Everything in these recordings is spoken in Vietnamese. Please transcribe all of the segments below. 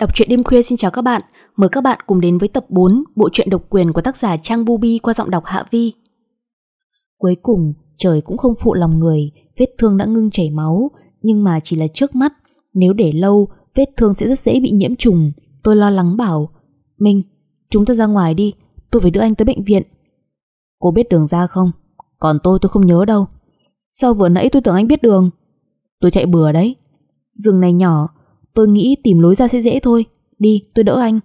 Đọc truyện đêm khuya xin chào các bạn, mời các bạn cùng đến với tập 4 bộ truyện độc quyền của tác giả Trang Bubi qua giọng đọc Hạ Vi. Cuối cùng, trời cũng không phụ lòng người, vết thương đã ngưng chảy máu, nhưng mà chỉ là trước mắt, nếu để lâu, vết thương sẽ rất dễ bị nhiễm trùng. Tôi lo lắng bảo, Minh, chúng ta ra ngoài đi, tôi phải đưa anh tới bệnh viện. Cô biết đường ra không? Còn tôi tôi không nhớ đâu. Sao vừa nãy tôi tưởng anh biết đường? Tôi chạy bừa đấy. Rừng này nhỏ, Tôi nghĩ tìm lối ra sẽ dễ thôi Đi tôi đỡ anh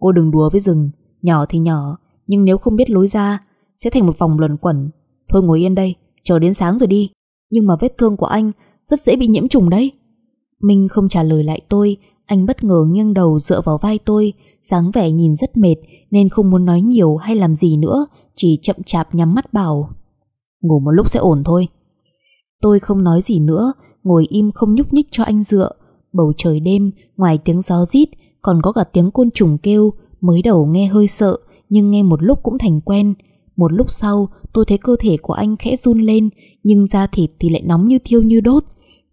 Cô đừng đùa với rừng Nhỏ thì nhỏ Nhưng nếu không biết lối ra Sẽ thành một vòng luẩn quẩn Thôi ngồi yên đây Chờ đến sáng rồi đi Nhưng mà vết thương của anh Rất dễ bị nhiễm trùng đấy Minh không trả lời lại tôi Anh bất ngờ nghiêng đầu dựa vào vai tôi dáng vẻ nhìn rất mệt Nên không muốn nói nhiều hay làm gì nữa Chỉ chậm chạp nhắm mắt bảo Ngủ một lúc sẽ ổn thôi Tôi không nói gì nữa Ngồi im không nhúc nhích cho anh dựa bầu trời đêm, ngoài tiếng gió rít, còn có cả tiếng côn trùng kêu, mới đầu nghe hơi sợ, nhưng nghe một lúc cũng thành quen. Một lúc sau, tôi thấy cơ thể của anh khẽ run lên, nhưng da thịt thì lại nóng như thiêu như đốt.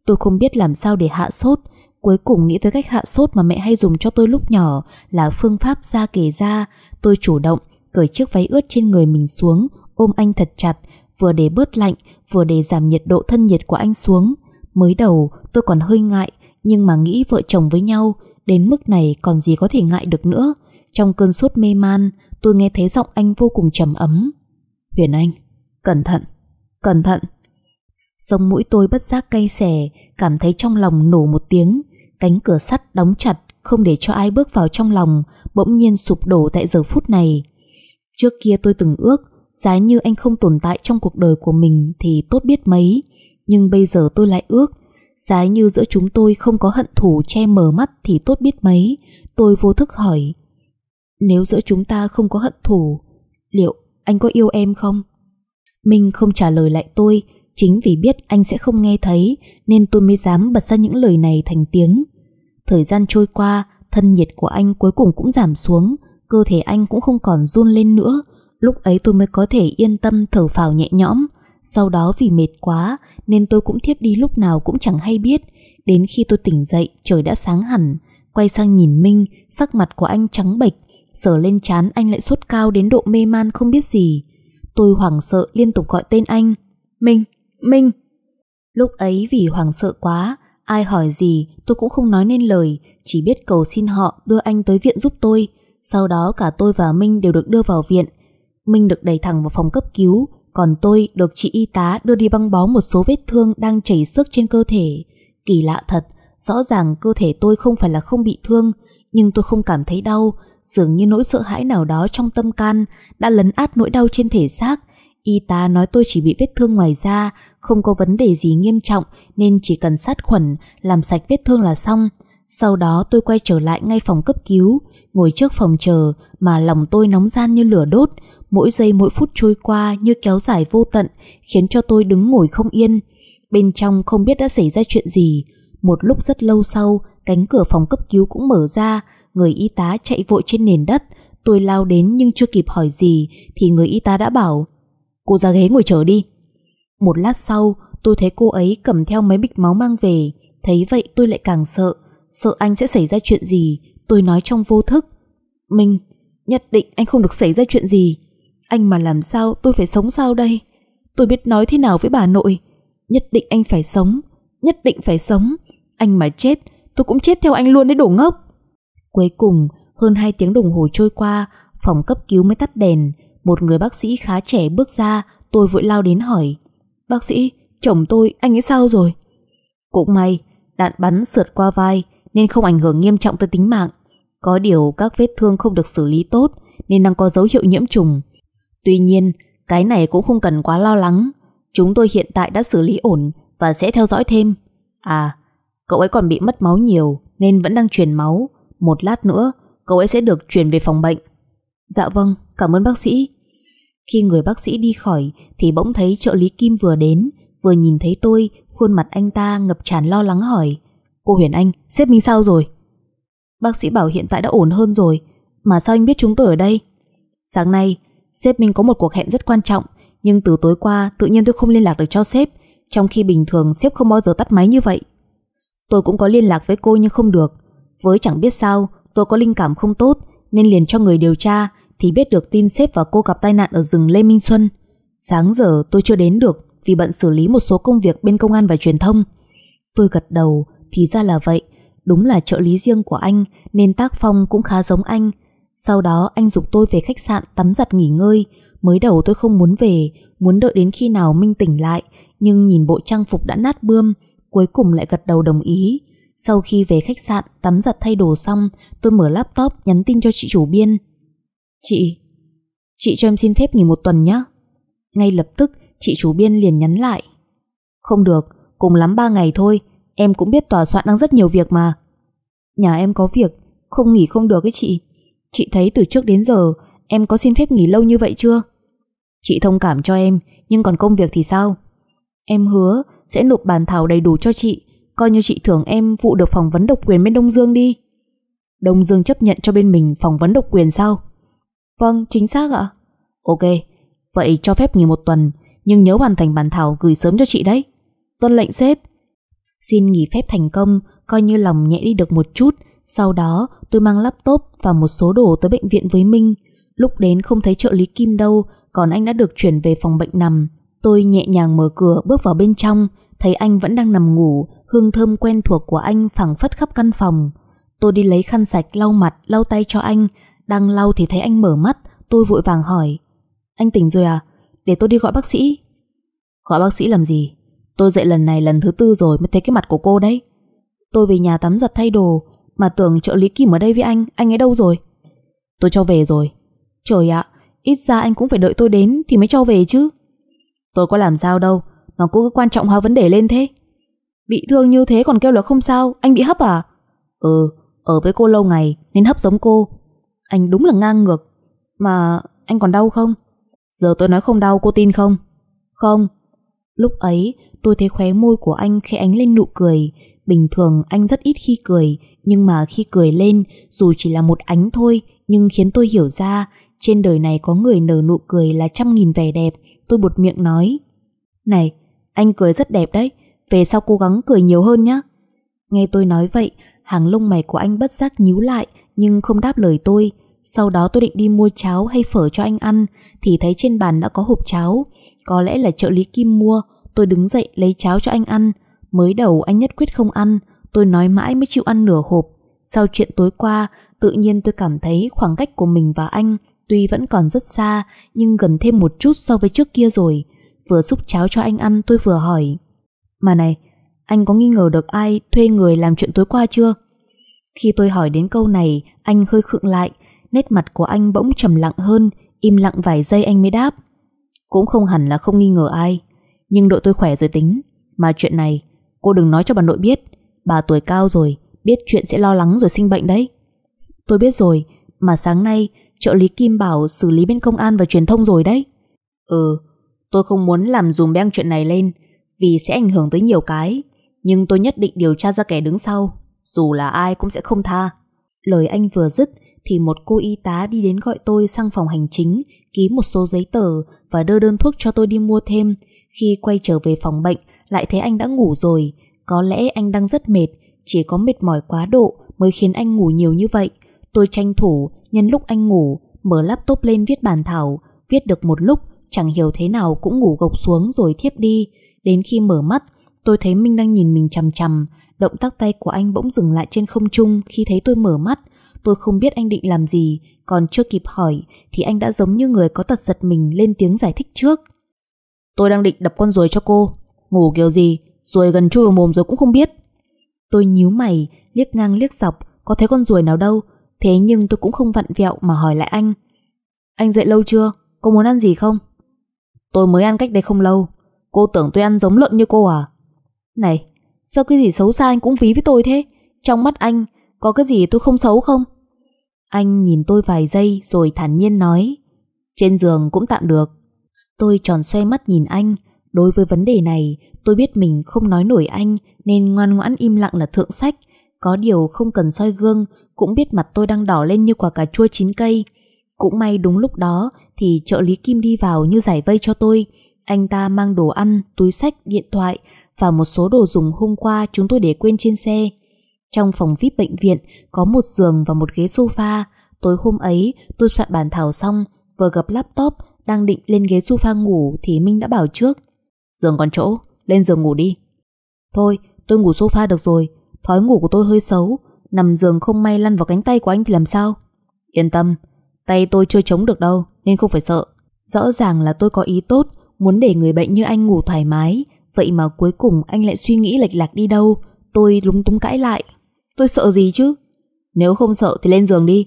Tôi không biết làm sao để hạ sốt, cuối cùng nghĩ tới cách hạ sốt mà mẹ hay dùng cho tôi lúc nhỏ là phương pháp da kề da. Tôi chủ động, cởi chiếc váy ướt trên người mình xuống, ôm anh thật chặt, vừa để bớt lạnh, vừa để giảm nhiệt độ thân nhiệt của anh xuống. Mới đầu tôi còn hơi ngại nhưng mà nghĩ vợ chồng với nhau Đến mức này còn gì có thể ngại được nữa Trong cơn sốt mê man Tôi nghe thấy giọng anh vô cùng trầm ấm Huyền Anh, cẩn thận Cẩn thận Sông mũi tôi bất giác cay xẻ Cảm thấy trong lòng nổ một tiếng Cánh cửa sắt đóng chặt Không để cho ai bước vào trong lòng Bỗng nhiên sụp đổ tại giờ phút này Trước kia tôi từng ước Giá như anh không tồn tại trong cuộc đời của mình Thì tốt biết mấy Nhưng bây giờ tôi lại ước Giá như giữa chúng tôi không có hận thù che mờ mắt thì tốt biết mấy, tôi vô thức hỏi. Nếu giữa chúng ta không có hận thù, liệu anh có yêu em không? Minh không trả lời lại tôi, chính vì biết anh sẽ không nghe thấy nên tôi mới dám bật ra những lời này thành tiếng. Thời gian trôi qua, thân nhiệt của anh cuối cùng cũng giảm xuống, cơ thể anh cũng không còn run lên nữa, lúc ấy tôi mới có thể yên tâm thở phào nhẹ nhõm. Sau đó vì mệt quá nên tôi cũng thiếp đi lúc nào cũng chẳng hay biết. Đến khi tôi tỉnh dậy, trời đã sáng hẳn. Quay sang nhìn Minh, sắc mặt của anh trắng bệch, sờ lên trán anh lại sốt cao đến độ mê man không biết gì. Tôi hoảng sợ liên tục gọi tên anh. Minh, Minh. Lúc ấy vì hoảng sợ quá, ai hỏi gì tôi cũng không nói nên lời, chỉ biết cầu xin họ đưa anh tới viện giúp tôi. Sau đó cả tôi và Minh đều được đưa vào viện. Minh được đẩy thẳng vào phòng cấp cứu, còn tôi được chị y tá đưa đi băng bó một số vết thương đang chảy xước trên cơ thể. Kỳ lạ thật, rõ ràng cơ thể tôi không phải là không bị thương, nhưng tôi không cảm thấy đau, dường như nỗi sợ hãi nào đó trong tâm can đã lấn át nỗi đau trên thể xác. Y tá nói tôi chỉ bị vết thương ngoài da, không có vấn đề gì nghiêm trọng nên chỉ cần sát khuẩn, làm sạch vết thương là xong. Sau đó tôi quay trở lại ngay phòng cấp cứu, ngồi trước phòng chờ mà lòng tôi nóng gian như lửa đốt, mỗi giây mỗi phút trôi qua như kéo dài vô tận, khiến cho tôi đứng ngồi không yên. Bên trong không biết đã xảy ra chuyện gì, một lúc rất lâu sau, cánh cửa phòng cấp cứu cũng mở ra, người y tá chạy vội trên nền đất, tôi lao đến nhưng chưa kịp hỏi gì thì người y tá đã bảo Cô ra ghế ngồi chờ đi. Một lát sau, tôi thấy cô ấy cầm theo mấy bịch máu mang về, thấy vậy tôi lại càng sợ, sợ anh sẽ xảy ra chuyện gì, tôi nói trong vô thức. Minh, nhất định anh không được xảy ra chuyện gì. Anh mà làm sao tôi phải sống sao đây? Tôi biết nói thế nào với bà nội. Nhất định anh phải sống, nhất định phải sống. Anh mà chết, tôi cũng chết theo anh luôn đấy đổ ngốc. Cuối cùng, hơn hai tiếng đồng hồ trôi qua, phòng cấp cứu mới tắt đèn. Một người bác sĩ khá trẻ bước ra, tôi vội lao đến hỏi. Bác sĩ, chồng tôi, anh ấy sao rồi? Cũng may, đạn bắn sượt qua vai nên không ảnh hưởng nghiêm trọng tới tính mạng. Có điều các vết thương không được xử lý tốt nên đang có dấu hiệu nhiễm trùng. Tuy nhiên, cái này cũng không cần quá lo lắng. Chúng tôi hiện tại đã xử lý ổn và sẽ theo dõi thêm. À, cậu ấy còn bị mất máu nhiều nên vẫn đang truyền máu. Một lát nữa, cậu ấy sẽ được chuyển về phòng bệnh. Dạ vâng, cảm ơn bác sĩ. Khi người bác sĩ đi khỏi thì bỗng thấy trợ lý Kim vừa đến, vừa nhìn thấy tôi, khuôn mặt anh ta ngập tràn lo lắng hỏi. Cô Huyền Anh, xếp mình sao rồi? Bác sĩ bảo hiện tại đã ổn hơn rồi, mà sao anh biết chúng tôi ở đây? Sáng nay, Sếp mình có một cuộc hẹn rất quan trọng Nhưng từ tối qua tự nhiên tôi không liên lạc được cho sếp Trong khi bình thường sếp không bao giờ tắt máy như vậy Tôi cũng có liên lạc với cô nhưng không được Với chẳng biết sao Tôi có linh cảm không tốt Nên liền cho người điều tra Thì biết được tin sếp và cô gặp tai nạn ở rừng Lê Minh Xuân Sáng giờ tôi chưa đến được Vì bận xử lý một số công việc bên công an và truyền thông Tôi gật đầu Thì ra là vậy Đúng là trợ lý riêng của anh Nên tác phong cũng khá giống anh sau đó anh dục tôi về khách sạn tắm giặt nghỉ ngơi. Mới đầu tôi không muốn về, muốn đợi đến khi nào Minh tỉnh lại, nhưng nhìn bộ trang phục đã nát bươm, cuối cùng lại gật đầu đồng ý. Sau khi về khách sạn, tắm giặt thay đồ xong, tôi mở laptop nhắn tin cho chị chủ biên. Chị, chị cho em xin phép nghỉ một tuần nhé. Ngay lập tức, chị chủ biên liền nhắn lại. Không được, cùng lắm ba ngày thôi, em cũng biết tòa soạn đang rất nhiều việc mà. Nhà em có việc, không nghỉ không được ấy chị. Chị thấy từ trước đến giờ em có xin phép nghỉ lâu như vậy chưa? Chị thông cảm cho em, nhưng còn công việc thì sao? Em hứa sẽ nộp bàn thảo đầy đủ cho chị, coi như chị thưởng em vụ được phỏng vấn độc quyền bên Đông Dương đi. Đông Dương chấp nhận cho bên mình phỏng vấn độc quyền sao? Vâng, chính xác ạ. Ok, vậy cho phép nghỉ một tuần, nhưng nhớ hoàn thành bàn thảo gửi sớm cho chị đấy. Tuân lệnh sếp. Xin nghỉ phép thành công, coi như lòng nhẹ đi được một chút sau đó tôi mang laptop và một số đồ tới bệnh viện với Minh. Lúc đến không thấy trợ lý Kim đâu, còn anh đã được chuyển về phòng bệnh nằm. Tôi nhẹ nhàng mở cửa bước vào bên trong, thấy anh vẫn đang nằm ngủ, hương thơm quen thuộc của anh phảng phất khắp căn phòng. Tôi đi lấy khăn sạch lau mặt, lau tay cho anh. Đang lau thì thấy anh mở mắt, tôi vội vàng hỏi. Anh tỉnh rồi à? Để tôi đi gọi bác sĩ. Gọi bác sĩ làm gì? Tôi dậy lần này lần thứ tư rồi mới thấy cái mặt của cô đấy. Tôi về nhà tắm giặt thay đồ, mà tưởng trợ lý Kim ở đây với anh Anh ấy đâu rồi Tôi cho về rồi Trời ạ Ít ra anh cũng phải đợi tôi đến Thì mới cho về chứ Tôi có làm sao đâu Mà cô cứ quan trọng hóa vấn đề lên thế Bị thương như thế còn kêu là không sao Anh bị hấp à Ừ Ở với cô lâu ngày Nên hấp giống cô Anh đúng là ngang ngược Mà anh còn đau không Giờ tôi nói không đau cô tin không Không Lúc ấy tôi thấy khóe môi của anh khi ánh lên nụ cười Bình thường anh rất ít khi cười nhưng mà khi cười lên, dù chỉ là một ánh thôi, nhưng khiến tôi hiểu ra, trên đời này có người nở nụ cười là trăm nghìn vẻ đẹp, tôi bột miệng nói. Này, anh cười rất đẹp đấy, về sau cố gắng cười nhiều hơn nhé. Nghe tôi nói vậy, hàng lông mày của anh bất giác nhíu lại, nhưng không đáp lời tôi. Sau đó tôi định đi mua cháo hay phở cho anh ăn, thì thấy trên bàn đã có hộp cháo. Có lẽ là trợ lý Kim mua, tôi đứng dậy lấy cháo cho anh ăn. Mới đầu anh nhất quyết không ăn, Tôi nói mãi mới chịu ăn nửa hộp. Sau chuyện tối qua, tự nhiên tôi cảm thấy khoảng cách của mình và anh tuy vẫn còn rất xa nhưng gần thêm một chút so với trước kia rồi. Vừa xúc cháo cho anh ăn tôi vừa hỏi. Mà này, anh có nghi ngờ được ai thuê người làm chuyện tối qua chưa? Khi tôi hỏi đến câu này, anh hơi khựng lại, nét mặt của anh bỗng trầm lặng hơn, im lặng vài giây anh mới đáp. Cũng không hẳn là không nghi ngờ ai, nhưng đội tôi khỏe rồi tính. Mà chuyện này, cô đừng nói cho bà nội biết, Bà tuổi cao rồi, biết chuyện sẽ lo lắng rồi sinh bệnh đấy. Tôi biết rồi, mà sáng nay trợ lý Kim bảo xử lý bên công an và truyền thông rồi đấy. Ừ, tôi không muốn làm dùm beng chuyện này lên vì sẽ ảnh hưởng tới nhiều cái. Nhưng tôi nhất định điều tra ra kẻ đứng sau, dù là ai cũng sẽ không tha. Lời anh vừa dứt thì một cô y tá đi đến gọi tôi sang phòng hành chính, ký một số giấy tờ và đưa đơn thuốc cho tôi đi mua thêm. Khi quay trở về phòng bệnh, lại thấy anh đã ngủ rồi, có lẽ anh đang rất mệt, chỉ có mệt mỏi quá độ mới khiến anh ngủ nhiều như vậy. Tôi tranh thủ, nhân lúc anh ngủ, mở laptop lên viết bản thảo, viết được một lúc, chẳng hiểu thế nào cũng ngủ gục xuống rồi thiếp đi. Đến khi mở mắt, tôi thấy Minh đang nhìn mình chằm chằm, động tác tay của anh bỗng dừng lại trên không trung khi thấy tôi mở mắt. Tôi không biết anh định làm gì, còn chưa kịp hỏi thì anh đã giống như người có tật giật mình lên tiếng giải thích trước. Tôi đang định đập con ruồi cho cô. Ngủ kiểu gì, ruồi gần chui vào mồm rồi cũng không biết. Tôi nhíu mày, liếc ngang liếc dọc, có thấy con ruồi nào đâu, thế nhưng tôi cũng không vặn vẹo mà hỏi lại anh. Anh dậy lâu chưa? Cô muốn ăn gì không? Tôi mới ăn cách đây không lâu, cô tưởng tôi ăn giống lợn như cô à? Này, sao cái gì xấu xa anh cũng ví với tôi thế? Trong mắt anh, có cái gì tôi không xấu không? Anh nhìn tôi vài giây rồi thản nhiên nói Trên giường cũng tạm được Tôi tròn xoay mắt nhìn anh Đối với vấn đề này Tôi biết mình không nói nổi anh nên ngoan ngoãn im lặng là thượng sách. Có điều không cần soi gương, cũng biết mặt tôi đang đỏ lên như quả cà chua chín cây. Cũng may đúng lúc đó thì trợ lý Kim đi vào như giải vây cho tôi. Anh ta mang đồ ăn, túi sách, điện thoại và một số đồ dùng hôm qua chúng tôi để quên trên xe. Trong phòng VIP bệnh viện có một giường và một ghế sofa. Tối hôm ấy tôi soạn bản thảo xong, vừa gặp laptop đang định lên ghế sofa ngủ thì Minh đã bảo trước. Giường còn chỗ, lên giường ngủ đi. Thôi, tôi ngủ sofa được rồi, thói ngủ của tôi hơi xấu, nằm giường không may lăn vào cánh tay của anh thì làm sao? Yên tâm, tay tôi chưa chống được đâu, nên không phải sợ. Rõ ràng là tôi có ý tốt, muốn để người bệnh như anh ngủ thoải mái, vậy mà cuối cùng anh lại suy nghĩ lệch lạc đi đâu, tôi lúng túng cãi lại. Tôi sợ gì chứ? Nếu không sợ thì lên giường đi.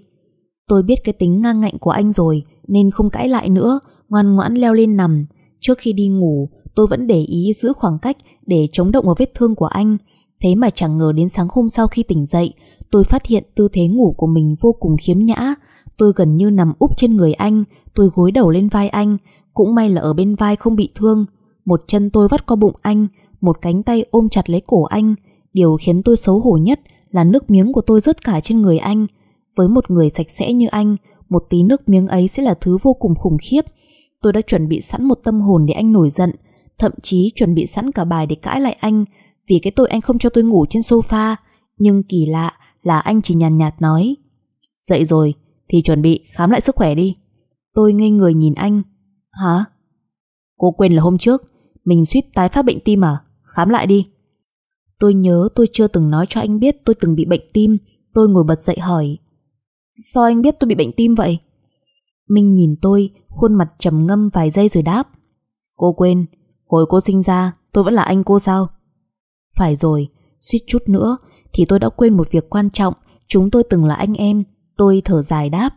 Tôi biết cái tính ngang ngạnh của anh rồi, nên không cãi lại nữa, ngoan ngoãn leo lên nằm. Trước khi đi ngủ, tôi vẫn để ý giữ khoảng cách để chống động vào vết thương của anh. Thế mà chẳng ngờ đến sáng hôm sau khi tỉnh dậy, tôi phát hiện tư thế ngủ của mình vô cùng khiếm nhã. Tôi gần như nằm úp trên người anh, tôi gối đầu lên vai anh, cũng may là ở bên vai không bị thương. Một chân tôi vắt qua bụng anh, một cánh tay ôm chặt lấy cổ anh. Điều khiến tôi xấu hổ nhất là nước miếng của tôi rớt cả trên người anh. Với một người sạch sẽ như anh, một tí nước miếng ấy sẽ là thứ vô cùng khủng khiếp. Tôi đã chuẩn bị sẵn một tâm hồn để anh nổi giận, thậm chí chuẩn bị sẵn cả bài để cãi lại anh vì cái tội anh không cho tôi ngủ trên sofa. Nhưng kỳ lạ là anh chỉ nhàn nhạt, nói Dậy rồi thì chuẩn bị khám lại sức khỏe đi. Tôi ngây người nhìn anh. Hả? Cô quên là hôm trước mình suýt tái phát bệnh tim à? Khám lại đi. Tôi nhớ tôi chưa từng nói cho anh biết tôi từng bị bệnh tim. Tôi ngồi bật dậy hỏi Sao anh biết tôi bị bệnh tim vậy? Minh nhìn tôi, khuôn mặt trầm ngâm vài giây rồi đáp Cô quên, Hồi cô sinh ra tôi vẫn là anh cô sao Phải rồi Suýt chút nữa Thì tôi đã quên một việc quan trọng Chúng tôi từng là anh em Tôi thở dài đáp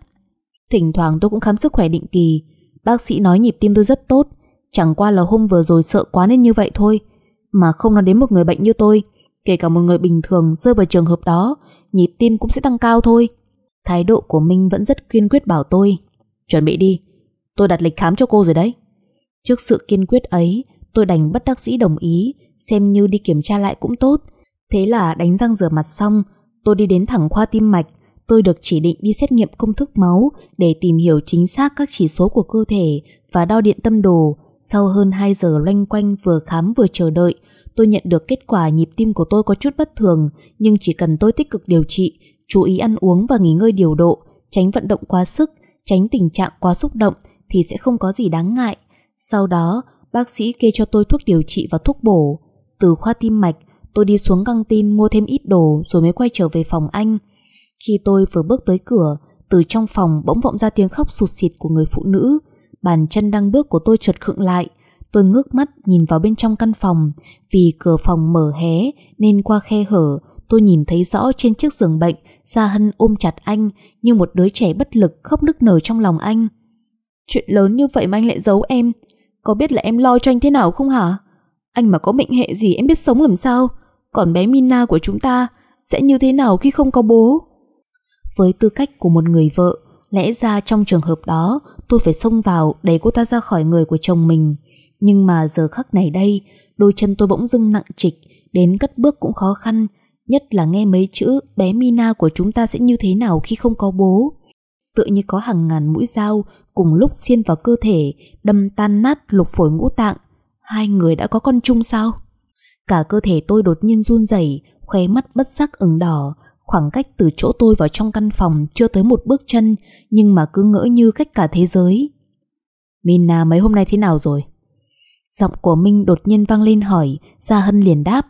Thỉnh thoảng tôi cũng khám sức khỏe định kỳ Bác sĩ nói nhịp tim tôi rất tốt Chẳng qua là hôm vừa rồi sợ quá nên như vậy thôi Mà không nói đến một người bệnh như tôi Kể cả một người bình thường rơi vào trường hợp đó Nhịp tim cũng sẽ tăng cao thôi Thái độ của Minh vẫn rất kiên quyết bảo tôi Chuẩn bị đi Tôi đặt lịch khám cho cô rồi đấy Trước sự kiên quyết ấy Tôi đành bất đắc dĩ đồng ý, xem như đi kiểm tra lại cũng tốt. Thế là đánh răng rửa mặt xong, tôi đi đến thẳng khoa tim mạch. Tôi được chỉ định đi xét nghiệm công thức máu để tìm hiểu chính xác các chỉ số của cơ thể và đo điện tâm đồ. Sau hơn 2 giờ loanh quanh vừa khám vừa chờ đợi, tôi nhận được kết quả nhịp tim của tôi có chút bất thường, nhưng chỉ cần tôi tích cực điều trị, chú ý ăn uống và nghỉ ngơi điều độ, tránh vận động quá sức, tránh tình trạng quá xúc động thì sẽ không có gì đáng ngại. Sau đó, Bác sĩ kê cho tôi thuốc điều trị và thuốc bổ. Từ khoa tim mạch, tôi đi xuống căng tin mua thêm ít đồ rồi mới quay trở về phòng anh. Khi tôi vừa bước tới cửa, từ trong phòng bỗng vọng ra tiếng khóc sụt sịt của người phụ nữ. Bàn chân đang bước của tôi chợt khựng lại. Tôi ngước mắt nhìn vào bên trong căn phòng. Vì cửa phòng mở hé nên qua khe hở, tôi nhìn thấy rõ trên chiếc giường bệnh, Gia Hân ôm chặt anh như một đứa trẻ bất lực khóc nức nở trong lòng anh. Chuyện lớn như vậy mà anh lại giấu em, có biết là em lo cho anh thế nào không hả? Anh mà có mệnh hệ gì em biết sống làm sao? Còn bé Mina của chúng ta sẽ như thế nào khi không có bố? Với tư cách của một người vợ, lẽ ra trong trường hợp đó tôi phải xông vào đẩy cô ta ra khỏi người của chồng mình. Nhưng mà giờ khắc này đây, đôi chân tôi bỗng dưng nặng trịch, đến cất bước cũng khó khăn, nhất là nghe mấy chữ bé Mina của chúng ta sẽ như thế nào khi không có bố tựa như có hàng ngàn mũi dao cùng lúc xiên vào cơ thể, đâm tan nát lục phổi ngũ tạng. Hai người đã có con chung sao? Cả cơ thể tôi đột nhiên run rẩy, khóe mắt bất giác ửng đỏ, khoảng cách từ chỗ tôi vào trong căn phòng chưa tới một bước chân, nhưng mà cứ ngỡ như cách cả thế giới. Mina mấy hôm nay thế nào rồi? Giọng của Minh đột nhiên vang lên hỏi, Gia Hân liền đáp.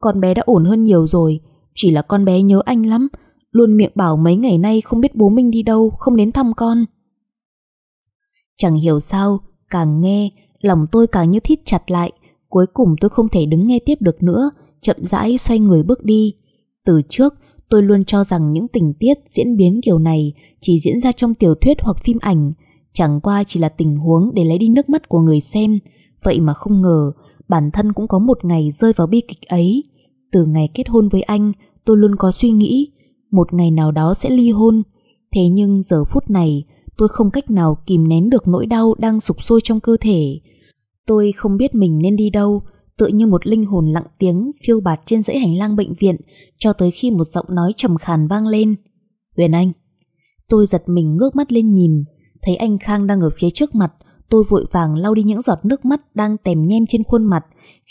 Con bé đã ổn hơn nhiều rồi, chỉ là con bé nhớ anh lắm, luôn miệng bảo mấy ngày nay không biết bố Minh đi đâu, không đến thăm con. Chẳng hiểu sao, càng nghe, lòng tôi càng như thít chặt lại, cuối cùng tôi không thể đứng nghe tiếp được nữa, chậm rãi xoay người bước đi. Từ trước, tôi luôn cho rằng những tình tiết diễn biến kiểu này chỉ diễn ra trong tiểu thuyết hoặc phim ảnh, chẳng qua chỉ là tình huống để lấy đi nước mắt của người xem, vậy mà không ngờ bản thân cũng có một ngày rơi vào bi kịch ấy. Từ ngày kết hôn với anh, tôi luôn có suy nghĩ một ngày nào đó sẽ ly hôn. Thế nhưng giờ phút này, tôi không cách nào kìm nén được nỗi đau đang sụp sôi trong cơ thể. Tôi không biết mình nên đi đâu, tựa như một linh hồn lặng tiếng phiêu bạt trên dãy hành lang bệnh viện cho tới khi một giọng nói trầm khàn vang lên. Huyền Anh! Tôi giật mình ngước mắt lên nhìn, thấy anh Khang đang ở phía trước mặt, tôi vội vàng lau đi những giọt nước mắt đang tèm nhem trên khuôn mặt.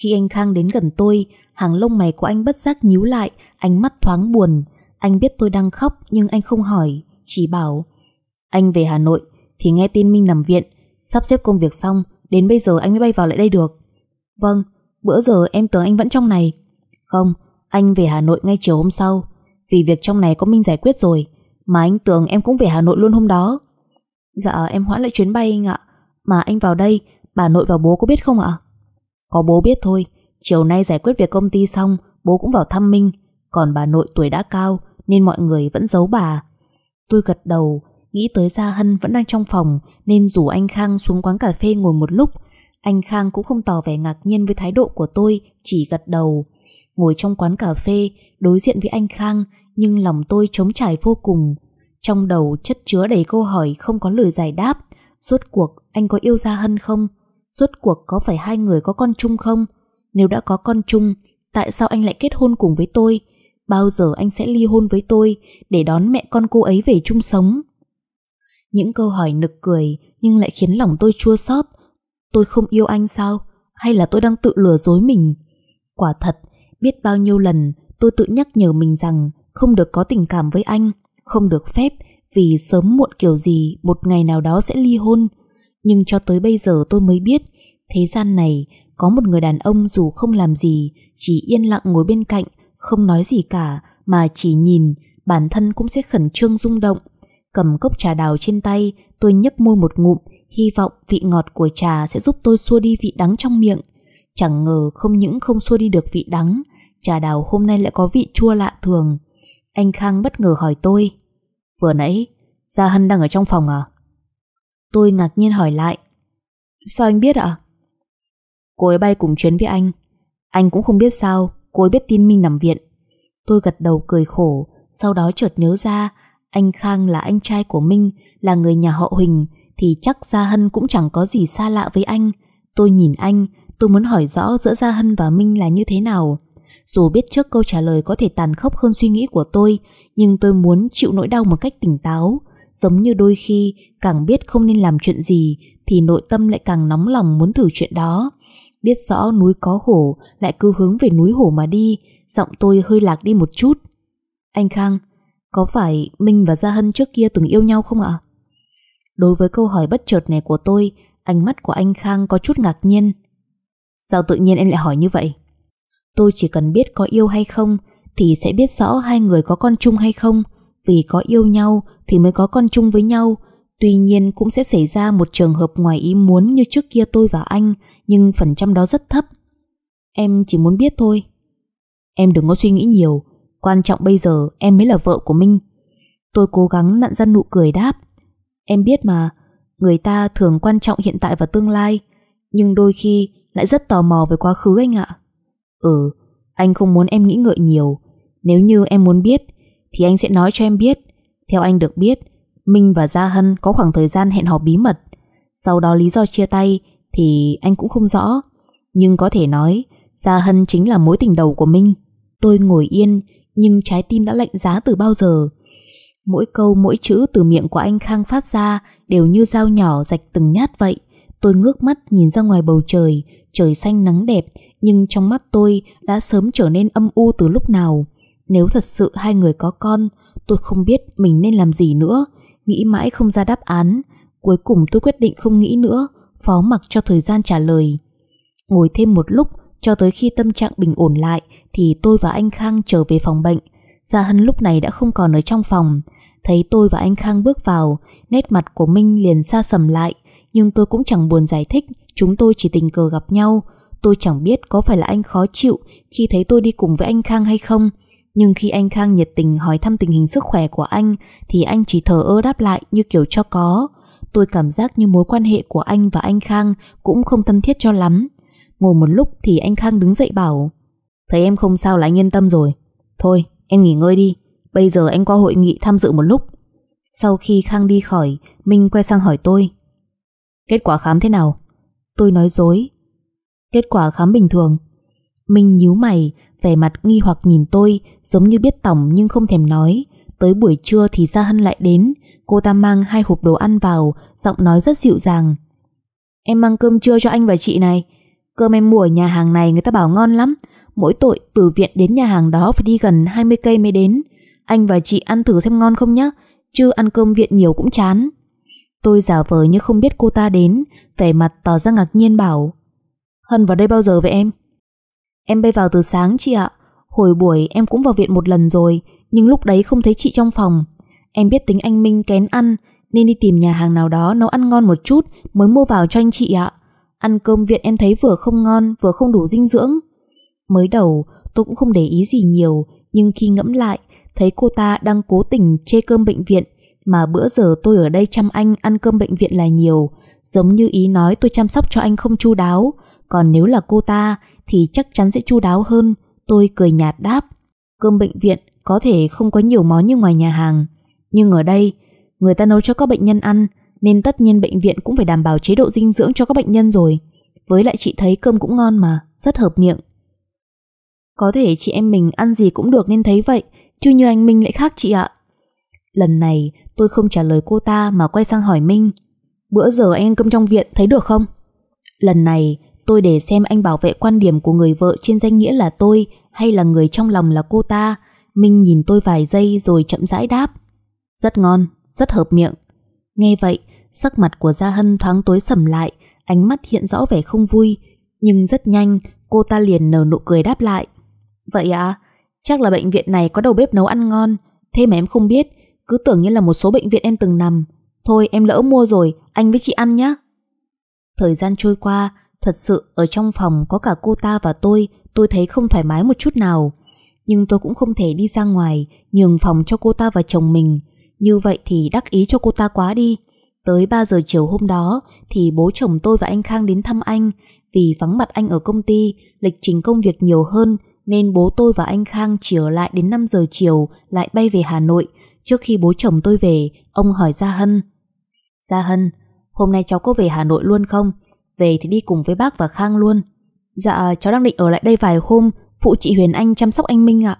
Khi anh Khang đến gần tôi, hàng lông mày của anh bất giác nhíu lại, ánh mắt thoáng buồn. Anh biết tôi đang khóc nhưng anh không hỏi, chỉ bảo Anh về Hà Nội thì nghe tin Minh nằm viện, sắp xếp công việc xong, đến bây giờ anh mới bay vào lại đây được. Vâng, bữa giờ em tưởng anh vẫn trong này. Không, anh về Hà Nội ngay chiều hôm sau, vì việc trong này có Minh giải quyết rồi, mà anh tưởng em cũng về Hà Nội luôn hôm đó. Dạ em hoãn lại chuyến bay anh ạ, mà anh vào đây, bà nội và bố có biết không ạ? Có bố biết thôi, chiều nay giải quyết việc công ty xong, bố cũng vào thăm Minh, còn bà nội tuổi đã cao, nên mọi người vẫn giấu bà. Tôi gật đầu, nghĩ tới Gia Hân vẫn đang trong phòng nên rủ anh Khang xuống quán cà phê ngồi một lúc. Anh Khang cũng không tỏ vẻ ngạc nhiên với thái độ của tôi, chỉ gật đầu. Ngồi trong quán cà phê, đối diện với anh Khang, nhưng lòng tôi trống trải vô cùng. Trong đầu chất chứa đầy câu hỏi không có lời giải đáp. Rốt cuộc anh có yêu Gia Hân không? Rốt cuộc có phải hai người có con chung không? Nếu đã có con chung, tại sao anh lại kết hôn cùng với tôi? bao giờ anh sẽ ly hôn với tôi để đón mẹ con cô ấy về chung sống. Những câu hỏi nực cười nhưng lại khiến lòng tôi chua xót. Tôi không yêu anh sao? Hay là tôi đang tự lừa dối mình? Quả thật, biết bao nhiêu lần tôi tự nhắc nhở mình rằng không được có tình cảm với anh, không được phép vì sớm muộn kiểu gì một ngày nào đó sẽ ly hôn. Nhưng cho tới bây giờ tôi mới biết thế gian này có một người đàn ông dù không làm gì chỉ yên lặng ngồi bên cạnh không nói gì cả mà chỉ nhìn, bản thân cũng sẽ khẩn trương rung động. Cầm cốc trà đào trên tay, tôi nhấp môi một ngụm, hy vọng vị ngọt của trà sẽ giúp tôi xua đi vị đắng trong miệng. Chẳng ngờ không những không xua đi được vị đắng, trà đào hôm nay lại có vị chua lạ thường. Anh Khang bất ngờ hỏi tôi, vừa nãy, Gia Hân đang ở trong phòng à? Tôi ngạc nhiên hỏi lại, sao anh biết ạ? À? Cô ấy bay cùng chuyến với anh, anh cũng không biết sao, cô ấy biết tin Minh nằm viện. Tôi gật đầu cười khổ, sau đó chợt nhớ ra, anh Khang là anh trai của Minh, là người nhà họ Huỳnh, thì chắc Gia Hân cũng chẳng có gì xa lạ với anh. Tôi nhìn anh, tôi muốn hỏi rõ giữa Gia Hân và Minh là như thế nào. Dù biết trước câu trả lời có thể tàn khốc hơn suy nghĩ của tôi, nhưng tôi muốn chịu nỗi đau một cách tỉnh táo. Giống như đôi khi, càng biết không nên làm chuyện gì, thì nội tâm lại càng nóng lòng muốn thử chuyện đó biết rõ núi có hổ lại cứ hướng về núi hổ mà đi, giọng tôi hơi lạc đi một chút. Anh Khang, có phải Minh và Gia Hân trước kia từng yêu nhau không ạ? Đối với câu hỏi bất chợt này của tôi, ánh mắt của anh Khang có chút ngạc nhiên. Sao tự nhiên em lại hỏi như vậy? Tôi chỉ cần biết có yêu hay không thì sẽ biết rõ hai người có con chung hay không, vì có yêu nhau thì mới có con chung với nhau, Tuy nhiên cũng sẽ xảy ra một trường hợp ngoài ý muốn như trước kia tôi và anh, nhưng phần trăm đó rất thấp. Em chỉ muốn biết thôi. Em đừng có suy nghĩ nhiều, quan trọng bây giờ em mới là vợ của Minh. Tôi cố gắng nặn ra nụ cười đáp. Em biết mà, người ta thường quan trọng hiện tại và tương lai, nhưng đôi khi lại rất tò mò về quá khứ anh ạ. Ừ, anh không muốn em nghĩ ngợi nhiều. Nếu như em muốn biết, thì anh sẽ nói cho em biết. Theo anh được biết, Minh và Gia Hân có khoảng thời gian hẹn hò bí mật. Sau đó lý do chia tay thì anh cũng không rõ. Nhưng có thể nói, Gia Hân chính là mối tình đầu của Minh. Tôi ngồi yên, nhưng trái tim đã lạnh giá từ bao giờ. Mỗi câu mỗi chữ từ miệng của anh Khang phát ra đều như dao nhỏ rạch từng nhát vậy. Tôi ngước mắt nhìn ra ngoài bầu trời, trời xanh nắng đẹp, nhưng trong mắt tôi đã sớm trở nên âm u từ lúc nào. Nếu thật sự hai người có con, tôi không biết mình nên làm gì nữa, Nghĩ mãi không ra đáp án Cuối cùng tôi quyết định không nghĩ nữa Phó mặc cho thời gian trả lời Ngồi thêm một lúc Cho tới khi tâm trạng bình ổn lại Thì tôi và anh Khang trở về phòng bệnh Gia Hân lúc này đã không còn ở trong phòng Thấy tôi và anh Khang bước vào Nét mặt của Minh liền xa sầm lại Nhưng tôi cũng chẳng buồn giải thích Chúng tôi chỉ tình cờ gặp nhau Tôi chẳng biết có phải là anh khó chịu Khi thấy tôi đi cùng với anh Khang hay không nhưng khi anh Khang nhiệt tình hỏi thăm tình hình sức khỏe của anh thì anh chỉ thờ ơ đáp lại như kiểu cho có. Tôi cảm giác như mối quan hệ của anh và anh Khang cũng không thân thiết cho lắm. Ngồi một lúc thì anh Khang đứng dậy bảo Thấy em không sao là anh yên tâm rồi. Thôi, em nghỉ ngơi đi. Bây giờ anh qua hội nghị tham dự một lúc. Sau khi Khang đi khỏi, Minh quay sang hỏi tôi Kết quả khám thế nào? Tôi nói dối Kết quả khám bình thường Minh nhíu mày vẻ mặt nghi hoặc nhìn tôi, giống như biết tổng nhưng không thèm nói. Tới buổi trưa thì Gia Hân lại đến, cô ta mang hai hộp đồ ăn vào, giọng nói rất dịu dàng. Em mang cơm trưa cho anh và chị này. Cơm em mua ở nhà hàng này người ta bảo ngon lắm. Mỗi tội từ viện đến nhà hàng đó phải đi gần 20 cây mới đến. Anh và chị ăn thử xem ngon không nhé, chứ ăn cơm viện nhiều cũng chán. Tôi giả vờ như không biết cô ta đến, vẻ mặt tỏ ra ngạc nhiên bảo. Hân vào đây bao giờ vậy em? Em bay vào từ sáng chị ạ. Hồi buổi em cũng vào viện một lần rồi, nhưng lúc đấy không thấy chị trong phòng. Em biết tính anh Minh kén ăn, nên đi tìm nhà hàng nào đó nấu ăn ngon một chút mới mua vào cho anh chị ạ. Ăn cơm viện em thấy vừa không ngon vừa không đủ dinh dưỡng. Mới đầu tôi cũng không để ý gì nhiều, nhưng khi ngẫm lại, thấy cô ta đang cố tình chê cơm bệnh viện mà bữa giờ tôi ở đây chăm anh ăn cơm bệnh viện là nhiều, giống như ý nói tôi chăm sóc cho anh không chu đáo, còn nếu là cô ta, thì chắc chắn sẽ chu đáo hơn. Tôi cười nhạt đáp, cơm bệnh viện có thể không có nhiều món như ngoài nhà hàng. Nhưng ở đây, người ta nấu cho các bệnh nhân ăn, nên tất nhiên bệnh viện cũng phải đảm bảo chế độ dinh dưỡng cho các bệnh nhân rồi. Với lại chị thấy cơm cũng ngon mà, rất hợp miệng. Có thể chị em mình ăn gì cũng được nên thấy vậy, chứ như anh Minh lại khác chị ạ. Lần này tôi không trả lời cô ta mà quay sang hỏi Minh. Bữa giờ anh ăn cơm trong viện thấy được không? Lần này Tôi để xem anh bảo vệ quan điểm của người vợ trên danh nghĩa là tôi hay là người trong lòng là cô ta. Minh nhìn tôi vài giây rồi chậm rãi đáp. Rất ngon, rất hợp miệng. Nghe vậy, sắc mặt của Gia Hân thoáng tối sầm lại, ánh mắt hiện rõ vẻ không vui. Nhưng rất nhanh, cô ta liền nở nụ cười đáp lại. Vậy à, chắc là bệnh viện này có đầu bếp nấu ăn ngon. Thế mà em không biết, cứ tưởng như là một số bệnh viện em từng nằm. Thôi em lỡ mua rồi, anh với chị ăn nhé. Thời gian trôi qua, Thật sự ở trong phòng có cả cô ta và tôi Tôi thấy không thoải mái một chút nào Nhưng tôi cũng không thể đi ra ngoài Nhường phòng cho cô ta và chồng mình Như vậy thì đắc ý cho cô ta quá đi Tới 3 giờ chiều hôm đó Thì bố chồng tôi và anh Khang đến thăm anh Vì vắng mặt anh ở công ty Lịch trình công việc nhiều hơn Nên bố tôi và anh Khang chỉ ở lại đến 5 giờ chiều Lại bay về Hà Nội Trước khi bố chồng tôi về Ông hỏi Gia Hân Gia Hân, hôm nay cháu có về Hà Nội luôn không? Về thì đi cùng với bác và Khang luôn Dạ cháu đang định ở lại đây vài hôm Phụ chị Huyền Anh chăm sóc anh Minh ạ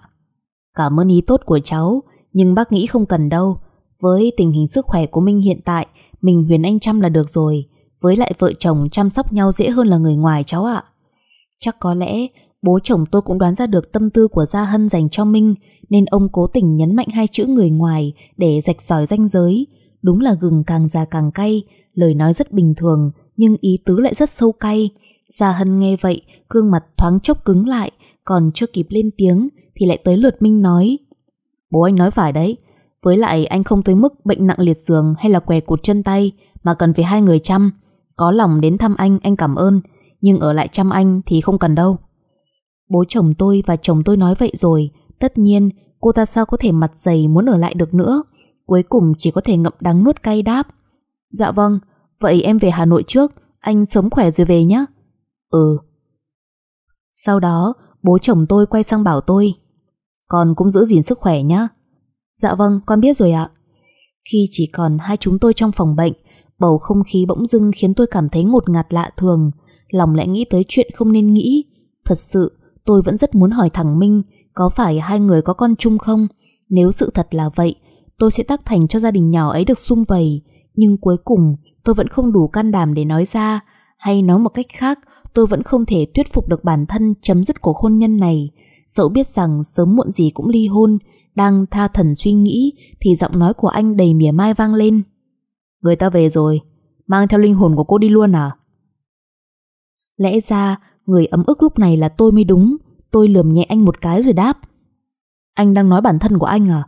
Cảm ơn ý tốt của cháu Nhưng bác nghĩ không cần đâu Với tình hình sức khỏe của Minh hiện tại Mình Huyền Anh chăm là được rồi Với lại vợ chồng chăm sóc nhau dễ hơn là người ngoài cháu ạ Chắc có lẽ bố chồng tôi cũng đoán ra được tâm tư của Gia Hân dành cho Minh nên ông cố tình nhấn mạnh hai chữ người ngoài để rạch ròi danh giới. Đúng là gừng càng già càng cay, lời nói rất bình thường nhưng ý tứ lại rất sâu cay. Gia Hân nghe vậy, gương mặt thoáng chốc cứng lại, còn chưa kịp lên tiếng thì lại tới lượt Minh nói. Bố anh nói phải đấy, với lại anh không tới mức bệnh nặng liệt giường hay là què cụt chân tay mà cần phải hai người chăm. Có lòng đến thăm anh, anh cảm ơn, nhưng ở lại chăm anh thì không cần đâu. Bố chồng tôi và chồng tôi nói vậy rồi, tất nhiên cô ta sao có thể mặt dày muốn ở lại được nữa. Cuối cùng chỉ có thể ngậm đắng nuốt cay đáp. Dạ vâng, Vậy em về Hà Nội trước, anh sớm khỏe rồi về nhé. Ừ. Sau đó, bố chồng tôi quay sang bảo tôi. Con cũng giữ gìn sức khỏe nhé. Dạ vâng, con biết rồi ạ. Khi chỉ còn hai chúng tôi trong phòng bệnh, bầu không khí bỗng dưng khiến tôi cảm thấy ngột ngạt lạ thường. Lòng lại nghĩ tới chuyện không nên nghĩ. Thật sự, tôi vẫn rất muốn hỏi thằng Minh có phải hai người có con chung không? Nếu sự thật là vậy, tôi sẽ tác thành cho gia đình nhỏ ấy được sung vầy. Nhưng cuối cùng, tôi vẫn không đủ can đảm để nói ra, hay nói một cách khác, tôi vẫn không thể thuyết phục được bản thân chấm dứt cuộc hôn nhân này. Dẫu biết rằng sớm muộn gì cũng ly hôn, đang tha thần suy nghĩ thì giọng nói của anh đầy mỉa mai vang lên. Người ta về rồi, mang theo linh hồn của cô đi luôn à? Lẽ ra, người ấm ức lúc này là tôi mới đúng, tôi lườm nhẹ anh một cái rồi đáp. Anh đang nói bản thân của anh à?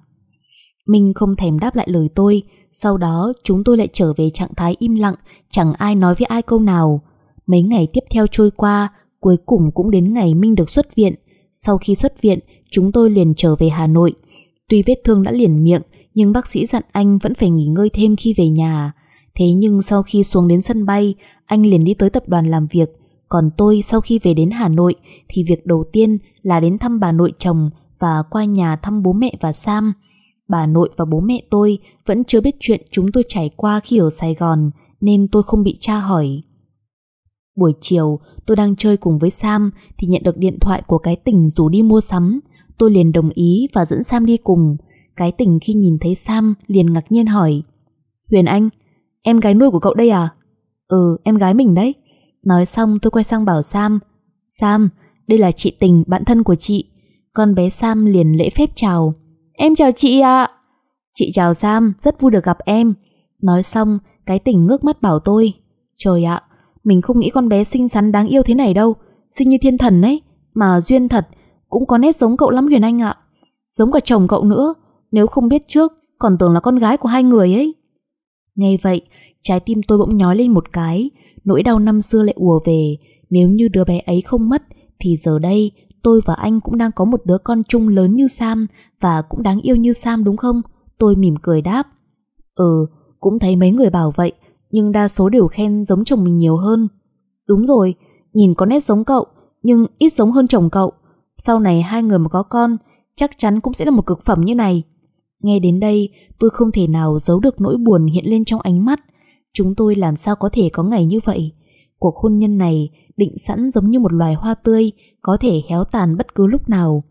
Minh không thèm đáp lại lời tôi, sau đó chúng tôi lại trở về trạng thái im lặng, chẳng ai nói với ai câu nào. Mấy ngày tiếp theo trôi qua, cuối cùng cũng đến ngày Minh được xuất viện. Sau khi xuất viện, chúng tôi liền trở về Hà Nội. Tuy vết thương đã liền miệng, nhưng bác sĩ dặn anh vẫn phải nghỉ ngơi thêm khi về nhà. Thế nhưng sau khi xuống đến sân bay, anh liền đi tới tập đoàn làm việc. Còn tôi sau khi về đến Hà Nội thì việc đầu tiên là đến thăm bà nội chồng và qua nhà thăm bố mẹ và Sam. Bà nội và bố mẹ tôi vẫn chưa biết chuyện chúng tôi trải qua khi ở Sài Gòn nên tôi không bị tra hỏi. Buổi chiều, tôi đang chơi cùng với Sam thì nhận được điện thoại của cái tỉnh rủ đi mua sắm. Tôi liền đồng ý và dẫn Sam đi cùng. Cái tỉnh khi nhìn thấy Sam liền ngạc nhiên hỏi Huyền Anh, em gái nuôi của cậu đây à? Ừ, em gái mình đấy. Nói xong tôi quay sang bảo Sam Sam, đây là chị Tình, bạn thân của chị. Con bé Sam liền lễ phép chào. Em chào chị ạ. Chị chào Sam, rất vui được gặp em. Nói xong, cái tỉnh ngước mắt bảo tôi. Trời ạ, mình không nghĩ con bé xinh xắn đáng yêu thế này đâu. Xinh như thiên thần ấy, mà duyên thật, cũng có nét giống cậu lắm Huyền Anh ạ. Giống cả chồng cậu nữa, nếu không biết trước, còn tưởng là con gái của hai người ấy. Nghe vậy, trái tim tôi bỗng nhói lên một cái, nỗi đau năm xưa lại ùa về, nếu như đứa bé ấy không mất thì giờ đây tôi và anh cũng đang có một đứa con chung lớn như Sam và cũng đáng yêu như Sam đúng không? Tôi mỉm cười đáp. Ừ, cũng thấy mấy người bảo vậy, nhưng đa số đều khen giống chồng mình nhiều hơn. Đúng rồi, nhìn có nét giống cậu, nhưng ít giống hơn chồng cậu. Sau này hai người mà có con, chắc chắn cũng sẽ là một cực phẩm như này. Nghe đến đây, tôi không thể nào giấu được nỗi buồn hiện lên trong ánh mắt. Chúng tôi làm sao có thể có ngày như vậy? Cuộc hôn nhân này định sẵn giống như một loài hoa tươi có thể héo tàn bất cứ lúc nào.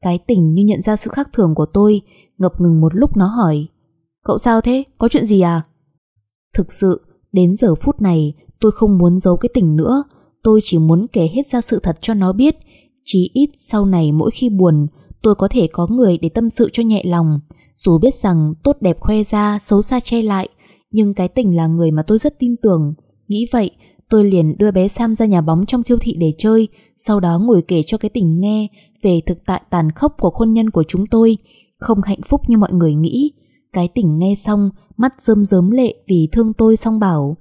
Cái tình như nhận ra sự khác thường của tôi, ngập ngừng một lúc nó hỏi. Cậu sao thế? Có chuyện gì à? Thực sự, đến giờ phút này tôi không muốn giấu cái tình nữa, tôi chỉ muốn kể hết ra sự thật cho nó biết. Chí ít sau này mỗi khi buồn, tôi có thể có người để tâm sự cho nhẹ lòng. Dù biết rằng tốt đẹp khoe ra, xấu xa che lại, nhưng cái tình là người mà tôi rất tin tưởng. Nghĩ vậy, tôi liền đưa bé Sam ra nhà bóng trong siêu thị để chơi, sau đó ngồi kể cho cái tình nghe về thực tại tàn khốc của hôn nhân của chúng tôi, không hạnh phúc như mọi người nghĩ. Cái tình nghe xong, mắt rơm rớm lệ vì thương tôi xong bảo.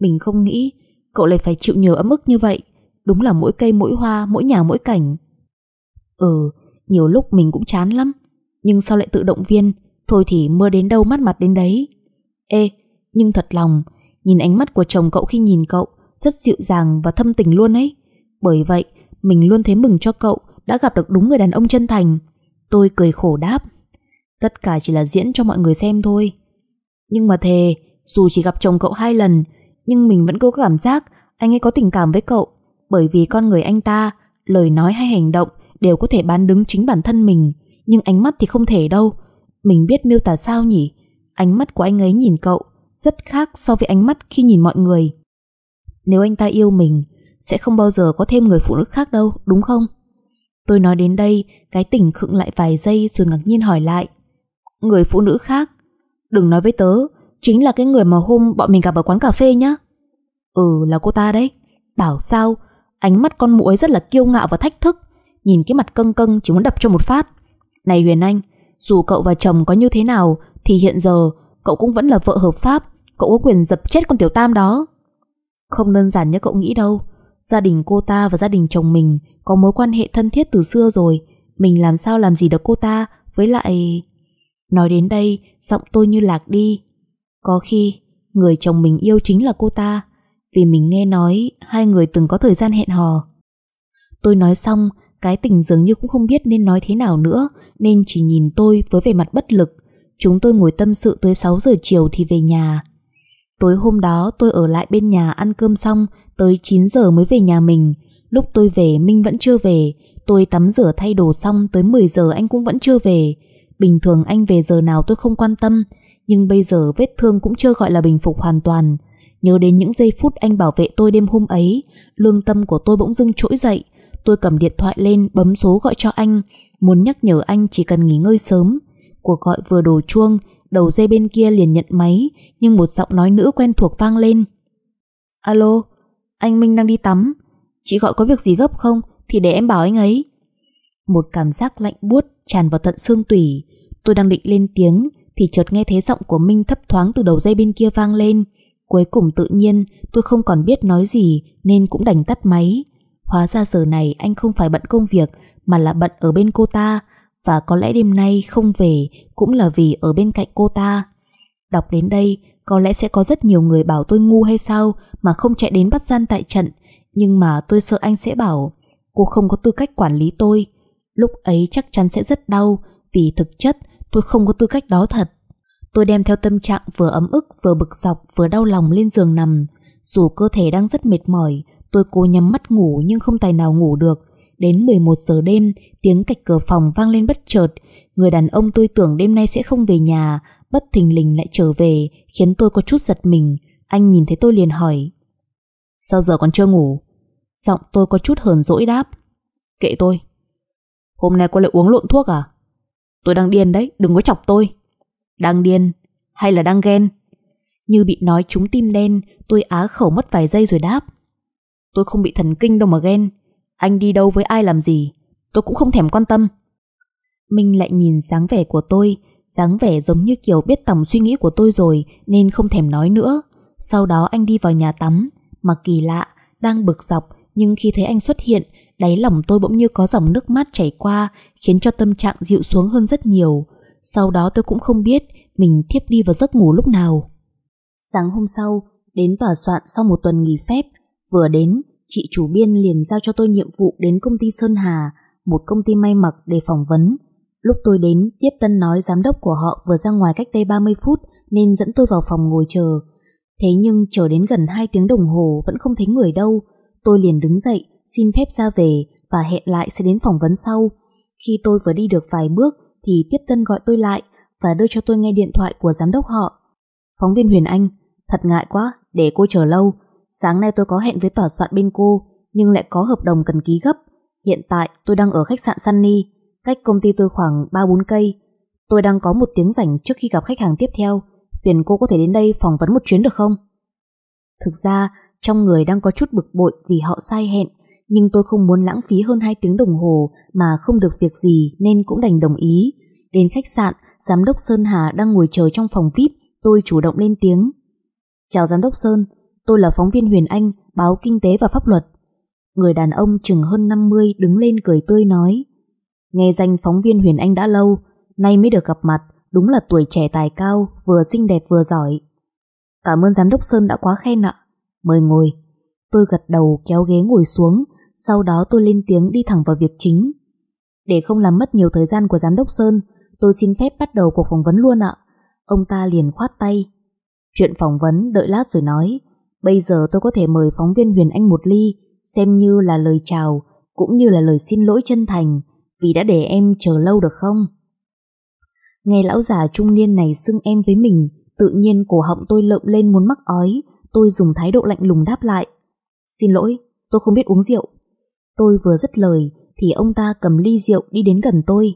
Mình không nghĩ, cậu lại phải chịu nhiều ấm ức như vậy. Đúng là mỗi cây mỗi hoa, mỗi nhà mỗi cảnh. Ừ, nhiều lúc mình cũng chán lắm. Nhưng sao lại tự động viên, thôi thì mưa đến đâu mắt mặt đến đấy. Ê, nhưng thật lòng, Nhìn ánh mắt của chồng cậu khi nhìn cậu Rất dịu dàng và thâm tình luôn ấy Bởi vậy mình luôn thấy mừng cho cậu Đã gặp được đúng người đàn ông chân thành Tôi cười khổ đáp Tất cả chỉ là diễn cho mọi người xem thôi Nhưng mà thề Dù chỉ gặp chồng cậu hai lần Nhưng mình vẫn có cảm giác Anh ấy có tình cảm với cậu Bởi vì con người anh ta Lời nói hay hành động Đều có thể bán đứng chính bản thân mình Nhưng ánh mắt thì không thể đâu Mình biết miêu tả sao nhỉ Ánh mắt của anh ấy nhìn cậu rất khác so với ánh mắt khi nhìn mọi người. Nếu anh ta yêu mình, sẽ không bao giờ có thêm người phụ nữ khác đâu, đúng không? Tôi nói đến đây, cái tỉnh khựng lại vài giây rồi ngạc nhiên hỏi lại. Người phụ nữ khác? Đừng nói với tớ, chính là cái người mà hôm bọn mình gặp ở quán cà phê nhá. Ừ, là cô ta đấy. Bảo sao, ánh mắt con muỗi rất là kiêu ngạo và thách thức. Nhìn cái mặt căng căng chỉ muốn đập cho một phát. Này Huyền Anh, dù cậu và chồng có như thế nào thì hiện giờ cậu cũng vẫn là vợ hợp pháp cậu có quyền dập chết con tiểu tam đó. Không đơn giản như cậu nghĩ đâu. Gia đình cô ta và gia đình chồng mình có mối quan hệ thân thiết từ xưa rồi. Mình làm sao làm gì được cô ta với lại... Nói đến đây, giọng tôi như lạc đi. Có khi, người chồng mình yêu chính là cô ta. Vì mình nghe nói hai người từng có thời gian hẹn hò. Tôi nói xong, cái tình dường như cũng không biết nên nói thế nào nữa, nên chỉ nhìn tôi với vẻ mặt bất lực. Chúng tôi ngồi tâm sự tới 6 giờ chiều thì về nhà. Tối hôm đó tôi ở lại bên nhà ăn cơm xong, tới 9 giờ mới về nhà mình. Lúc tôi về Minh vẫn chưa về, tôi tắm rửa thay đồ xong tới 10 giờ anh cũng vẫn chưa về. Bình thường anh về giờ nào tôi không quan tâm, nhưng bây giờ vết thương cũng chưa gọi là bình phục hoàn toàn. Nhớ đến những giây phút anh bảo vệ tôi đêm hôm ấy, lương tâm của tôi bỗng dưng trỗi dậy. Tôi cầm điện thoại lên bấm số gọi cho anh, muốn nhắc nhở anh chỉ cần nghỉ ngơi sớm. Cuộc gọi vừa đổ chuông đầu dây bên kia liền nhận máy, nhưng một giọng nói nữ quen thuộc vang lên. Alo, anh Minh đang đi tắm, chị gọi có việc gì gấp không thì để em bảo anh ấy. Một cảm giác lạnh buốt tràn vào tận xương tủy, tôi đang định lên tiếng thì chợt nghe thấy giọng của Minh thấp thoáng từ đầu dây bên kia vang lên. Cuối cùng tự nhiên tôi không còn biết nói gì nên cũng đành tắt máy. Hóa ra giờ này anh không phải bận công việc mà là bận ở bên cô ta, và có lẽ đêm nay không về cũng là vì ở bên cạnh cô ta. Đọc đến đây, có lẽ sẽ có rất nhiều người bảo tôi ngu hay sao mà không chạy đến bắt gian tại trận, nhưng mà tôi sợ anh sẽ bảo cô không có tư cách quản lý tôi. Lúc ấy chắc chắn sẽ rất đau vì thực chất tôi không có tư cách đó thật. Tôi đem theo tâm trạng vừa ấm ức vừa bực dọc vừa đau lòng lên giường nằm. Dù cơ thể đang rất mệt mỏi, tôi cố nhắm mắt ngủ nhưng không tài nào ngủ được Đến 11 giờ đêm, tiếng cạch cửa phòng vang lên bất chợt. Người đàn ông tôi tưởng đêm nay sẽ không về nhà, bất thình lình lại trở về, khiến tôi có chút giật mình. Anh nhìn thấy tôi liền hỏi. Sao giờ còn chưa ngủ? Giọng tôi có chút hờn dỗi đáp. Kệ tôi. Hôm nay cô lại uống lộn thuốc à? Tôi đang điên đấy, đừng có chọc tôi. Đang điên? Hay là đang ghen? Như bị nói trúng tim đen, tôi á khẩu mất vài giây rồi đáp. Tôi không bị thần kinh đâu mà ghen. Anh đi đâu với ai làm gì Tôi cũng không thèm quan tâm Minh lại nhìn dáng vẻ của tôi dáng vẻ giống như kiểu biết tầm suy nghĩ của tôi rồi Nên không thèm nói nữa Sau đó anh đi vào nhà tắm mà kỳ lạ, đang bực dọc Nhưng khi thấy anh xuất hiện Đáy lòng tôi bỗng như có dòng nước mát chảy qua Khiến cho tâm trạng dịu xuống hơn rất nhiều Sau đó tôi cũng không biết Mình thiếp đi vào giấc ngủ lúc nào Sáng hôm sau Đến tòa soạn sau một tuần nghỉ phép Vừa đến chị chủ biên liền giao cho tôi nhiệm vụ đến công ty Sơn Hà, một công ty may mặc để phỏng vấn. Lúc tôi đến, Tiếp Tân nói giám đốc của họ vừa ra ngoài cách đây 30 phút nên dẫn tôi vào phòng ngồi chờ. Thế nhưng chờ đến gần 2 tiếng đồng hồ vẫn không thấy người đâu. Tôi liền đứng dậy, xin phép ra về và hẹn lại sẽ đến phỏng vấn sau. Khi tôi vừa đi được vài bước thì Tiếp Tân gọi tôi lại và đưa cho tôi nghe điện thoại của giám đốc họ. Phóng viên Huyền Anh, thật ngại quá, để cô chờ lâu. Sáng nay tôi có hẹn với tòa soạn bên cô, nhưng lại có hợp đồng cần ký gấp. Hiện tại tôi đang ở khách sạn Sunny, cách công ty tôi khoảng 3-4 cây. Tôi đang có một tiếng rảnh trước khi gặp khách hàng tiếp theo. Phiền cô có thể đến đây phỏng vấn một chuyến được không? Thực ra, trong người đang có chút bực bội vì họ sai hẹn, nhưng tôi không muốn lãng phí hơn 2 tiếng đồng hồ mà không được việc gì nên cũng đành đồng ý. Đến khách sạn, giám đốc Sơn Hà đang ngồi chờ trong phòng VIP, tôi chủ động lên tiếng. Chào giám đốc Sơn, tôi là phóng viên Huyền Anh, báo Kinh tế và Pháp luật. Người đàn ông chừng hơn 50 đứng lên cười tươi nói. Nghe danh phóng viên Huyền Anh đã lâu, nay mới được gặp mặt, đúng là tuổi trẻ tài cao, vừa xinh đẹp vừa giỏi. Cảm ơn giám đốc Sơn đã quá khen ạ. Mời ngồi. Tôi gật đầu kéo ghế ngồi xuống, sau đó tôi lên tiếng đi thẳng vào việc chính. Để không làm mất nhiều thời gian của giám đốc Sơn, tôi xin phép bắt đầu cuộc phỏng vấn luôn ạ. Ông ta liền khoát tay. Chuyện phỏng vấn đợi lát rồi nói, Bây giờ tôi có thể mời phóng viên Huyền Anh một ly, xem như là lời chào, cũng như là lời xin lỗi chân thành, vì đã để em chờ lâu được không? Nghe lão già trung niên này xưng em với mình, tự nhiên cổ họng tôi lợm lên muốn mắc ói, tôi dùng thái độ lạnh lùng đáp lại. Xin lỗi, tôi không biết uống rượu. Tôi vừa dứt lời, thì ông ta cầm ly rượu đi đến gần tôi.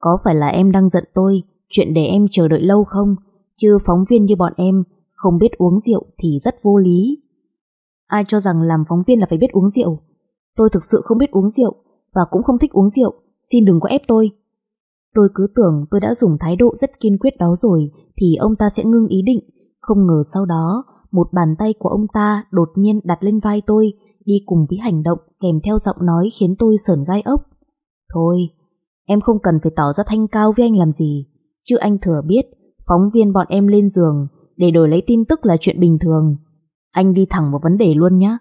Có phải là em đang giận tôi, chuyện để em chờ đợi lâu không? Chứ phóng viên như bọn em không biết uống rượu thì rất vô lý. Ai cho rằng làm phóng viên là phải biết uống rượu? Tôi thực sự không biết uống rượu và cũng không thích uống rượu, xin đừng có ép tôi. Tôi cứ tưởng tôi đã dùng thái độ rất kiên quyết đó rồi thì ông ta sẽ ngưng ý định, không ngờ sau đó một bàn tay của ông ta đột nhiên đặt lên vai tôi đi cùng với hành động kèm theo giọng nói khiến tôi sờn gai ốc. Thôi, em không cần phải tỏ ra thanh cao với anh làm gì, chứ anh thừa biết phóng viên bọn em lên giường để đổi lấy tin tức là chuyện bình thường. Anh đi thẳng vào vấn đề luôn nhé.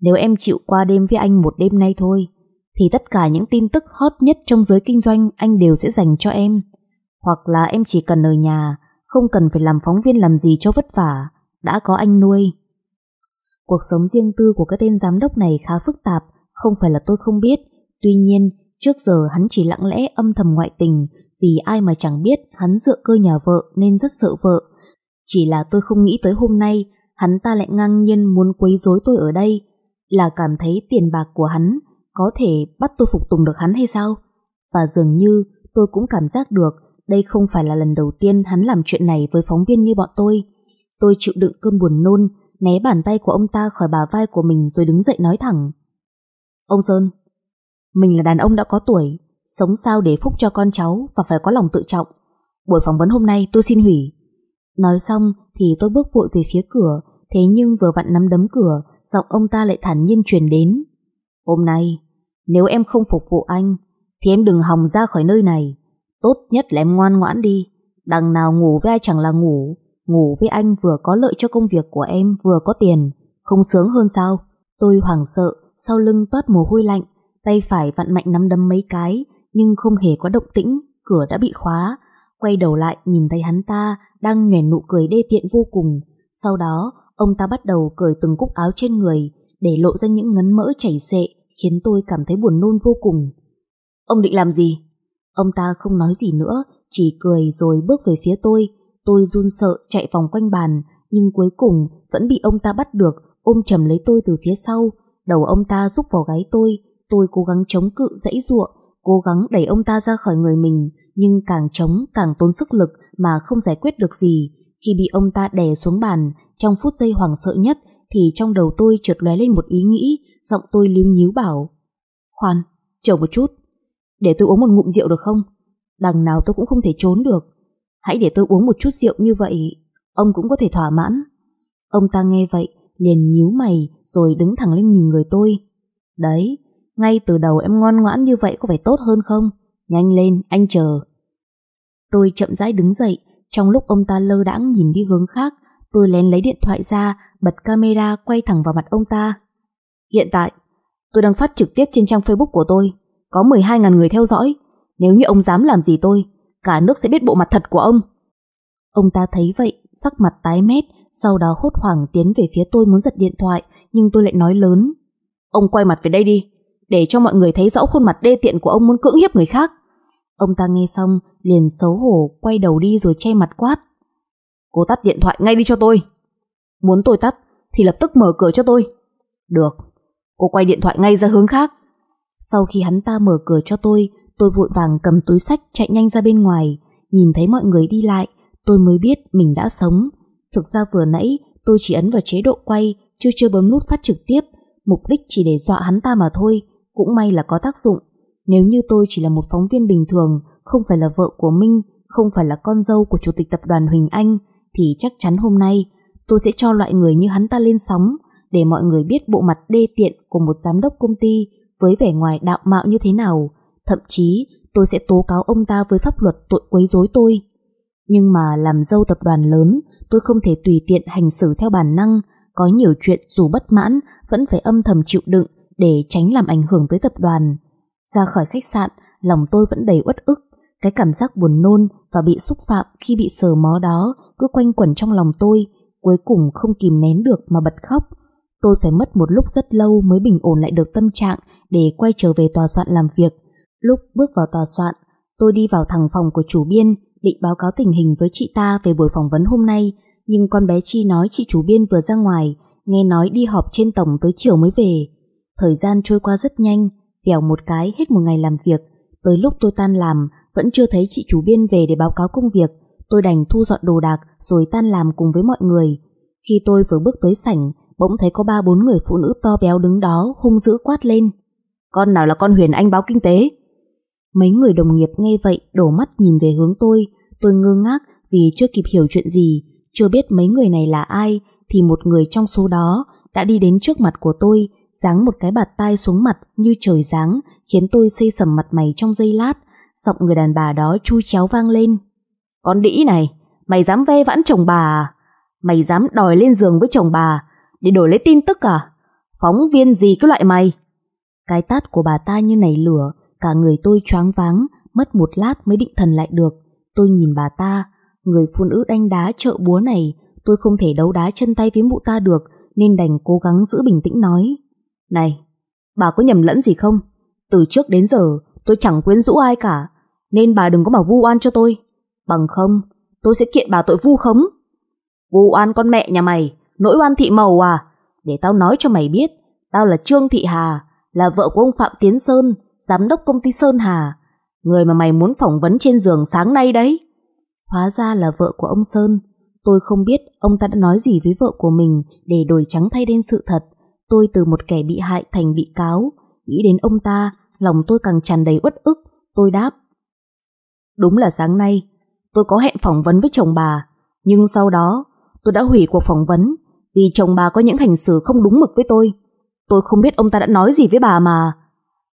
Nếu em chịu qua đêm với anh một đêm nay thôi, thì tất cả những tin tức hot nhất trong giới kinh doanh anh đều sẽ dành cho em. Hoặc là em chỉ cần ở nhà, không cần phải làm phóng viên làm gì cho vất vả, đã có anh nuôi. Cuộc sống riêng tư của cái tên giám đốc này khá phức tạp, không phải là tôi không biết. Tuy nhiên, trước giờ hắn chỉ lặng lẽ âm thầm ngoại tình vì ai mà chẳng biết hắn dựa cơ nhà vợ nên rất sợ vợ chỉ là tôi không nghĩ tới hôm nay hắn ta lại ngang nhiên muốn quấy rối tôi ở đây. Là cảm thấy tiền bạc của hắn có thể bắt tôi phục tùng được hắn hay sao? Và dường như tôi cũng cảm giác được đây không phải là lần đầu tiên hắn làm chuyện này với phóng viên như bọn tôi. Tôi chịu đựng cơn buồn nôn, né bàn tay của ông ta khỏi bà vai của mình rồi đứng dậy nói thẳng. Ông Sơn, mình là đàn ông đã có tuổi, sống sao để phúc cho con cháu và phải có lòng tự trọng. Buổi phỏng vấn hôm nay tôi xin hủy. Nói xong thì tôi bước vội về phía cửa, thế nhưng vừa vặn nắm đấm cửa, giọng ông ta lại thản nhiên truyền đến. Hôm nay, nếu em không phục vụ anh, thì em đừng hòng ra khỏi nơi này. Tốt nhất là em ngoan ngoãn đi. Đằng nào ngủ với ai chẳng là ngủ. Ngủ với anh vừa có lợi cho công việc của em, vừa có tiền. Không sướng hơn sao? Tôi hoảng sợ, sau lưng toát mồ hôi lạnh, tay phải vặn mạnh nắm đấm mấy cái, nhưng không hề có động tĩnh, cửa đã bị khóa quay đầu lại nhìn thấy hắn ta đang nhoẻn nụ cười đê tiện vô cùng. Sau đó, ông ta bắt đầu cởi từng cúc áo trên người để lộ ra những ngấn mỡ chảy xệ khiến tôi cảm thấy buồn nôn vô cùng. Ông định làm gì? Ông ta không nói gì nữa, chỉ cười rồi bước về phía tôi. Tôi run sợ chạy vòng quanh bàn, nhưng cuối cùng vẫn bị ông ta bắt được, ôm chầm lấy tôi từ phía sau. Đầu ông ta rúc vào gáy tôi, tôi cố gắng chống cự dãy ruộng cố gắng đẩy ông ta ra khỏi người mình, nhưng càng chống càng tốn sức lực mà không giải quyết được gì. Khi bị ông ta đè xuống bàn, trong phút giây hoảng sợ nhất thì trong đầu tôi trượt lóe lên một ý nghĩ, giọng tôi líu nhíu bảo. Khoan, chờ một chút, để tôi uống một ngụm rượu được không? Đằng nào tôi cũng không thể trốn được. Hãy để tôi uống một chút rượu như vậy, ông cũng có thể thỏa mãn. Ông ta nghe vậy, liền nhíu mày rồi đứng thẳng lên nhìn người tôi. Đấy, ngay từ đầu em ngoan ngoãn như vậy có phải tốt hơn không? Nhanh lên, anh chờ. Tôi chậm rãi đứng dậy, trong lúc ông ta lơ đãng nhìn đi hướng khác, tôi lén lấy điện thoại ra, bật camera quay thẳng vào mặt ông ta. Hiện tại, tôi đang phát trực tiếp trên trang Facebook của tôi, có 12.000 người theo dõi. Nếu như ông dám làm gì tôi, cả nước sẽ biết bộ mặt thật của ông. Ông ta thấy vậy, sắc mặt tái mét, sau đó hốt hoảng tiến về phía tôi muốn giật điện thoại, nhưng tôi lại nói lớn. Ông quay mặt về đây đi, để cho mọi người thấy rõ khuôn mặt đê tiện của ông muốn cưỡng hiếp người khác. Ông ta nghe xong liền xấu hổ quay đầu đi rồi che mặt quát. Cô tắt điện thoại ngay đi cho tôi. Muốn tôi tắt thì lập tức mở cửa cho tôi. Được, cô quay điện thoại ngay ra hướng khác. Sau khi hắn ta mở cửa cho tôi, tôi vội vàng cầm túi sách chạy nhanh ra bên ngoài. Nhìn thấy mọi người đi lại, tôi mới biết mình đã sống. Thực ra vừa nãy tôi chỉ ấn vào chế độ quay, chưa chưa bấm nút phát trực tiếp, mục đích chỉ để dọa hắn ta mà thôi, cũng may là có tác dụng. Nếu như tôi chỉ là một phóng viên bình thường, không phải là vợ của Minh, không phải là con dâu của chủ tịch tập đoàn Huỳnh Anh, thì chắc chắn hôm nay tôi sẽ cho loại người như hắn ta lên sóng để mọi người biết bộ mặt đê tiện của một giám đốc công ty với vẻ ngoài đạo mạo như thế nào. Thậm chí tôi sẽ tố cáo ông ta với pháp luật tội quấy rối tôi. Nhưng mà làm dâu tập đoàn lớn, tôi không thể tùy tiện hành xử theo bản năng, có nhiều chuyện dù bất mãn vẫn phải âm thầm chịu đựng để tránh làm ảnh hưởng tới tập đoàn. Ra khỏi khách sạn, lòng tôi vẫn đầy uất ức. Cái cảm giác buồn nôn và bị xúc phạm khi bị sờ mó đó cứ quanh quẩn trong lòng tôi, cuối cùng không kìm nén được mà bật khóc. Tôi phải mất một lúc rất lâu mới bình ổn lại được tâm trạng để quay trở về tòa soạn làm việc. Lúc bước vào tòa soạn, tôi đi vào thẳng phòng của chủ biên, định báo cáo tình hình với chị ta về buổi phỏng vấn hôm nay, nhưng con bé Chi nói chị chủ biên vừa ra ngoài, nghe nói đi họp trên tổng tới chiều mới về. Thời gian trôi qua rất nhanh, vẻo một cái hết một ngày làm việc. Tới lúc tôi tan làm, vẫn chưa thấy chị chủ biên về để báo cáo công việc. Tôi đành thu dọn đồ đạc rồi tan làm cùng với mọi người. Khi tôi vừa bước tới sảnh, bỗng thấy có ba bốn người phụ nữ to béo đứng đó hung dữ quát lên. Con nào là con Huyền Anh báo kinh tế? Mấy người đồng nghiệp nghe vậy đổ mắt nhìn về hướng tôi. Tôi ngơ ngác vì chưa kịp hiểu chuyện gì, chưa biết mấy người này là ai thì một người trong số đó đã đi đến trước mặt của tôi giáng một cái bạt tai xuống mặt như trời giáng, khiến tôi xây sầm mặt mày trong giây lát. Giọng người đàn bà đó chui chéo vang lên. Con đĩ này, mày dám ve vãn chồng bà à? Mày dám đòi lên giường với chồng bà à? để đổi lấy tin tức à? Phóng viên gì cái loại mày? Cái tát của bà ta như nảy lửa, cả người tôi choáng váng, mất một lát mới định thần lại được. Tôi nhìn bà ta, người phụ nữ đánh đá chợ búa này, tôi không thể đấu đá chân tay với mụ ta được, nên đành cố gắng giữ bình tĩnh nói. Này, bà có nhầm lẫn gì không? Từ trước đến giờ tôi chẳng quyến rũ ai cả, nên bà đừng có mà vu oan cho tôi. Bằng không, tôi sẽ kiện bà tội vu khống. Vu oan con mẹ nhà mày, nỗi oan thị màu à? Để tao nói cho mày biết, tao là Trương Thị Hà, là vợ của ông Phạm Tiến Sơn, giám đốc công ty Sơn Hà. Người mà mày muốn phỏng vấn trên giường sáng nay đấy. Hóa ra là vợ của ông Sơn. Tôi không biết ông ta đã nói gì với vợ của mình để đổi trắng thay đen sự thật. Tôi từ một kẻ bị hại thành bị cáo, nghĩ đến ông ta, lòng tôi càng tràn đầy uất ức, tôi đáp. Đúng là sáng nay, tôi có hẹn phỏng vấn với chồng bà, nhưng sau đó tôi đã hủy cuộc phỏng vấn vì chồng bà có những hành xử không đúng mực với tôi. Tôi không biết ông ta đã nói gì với bà mà.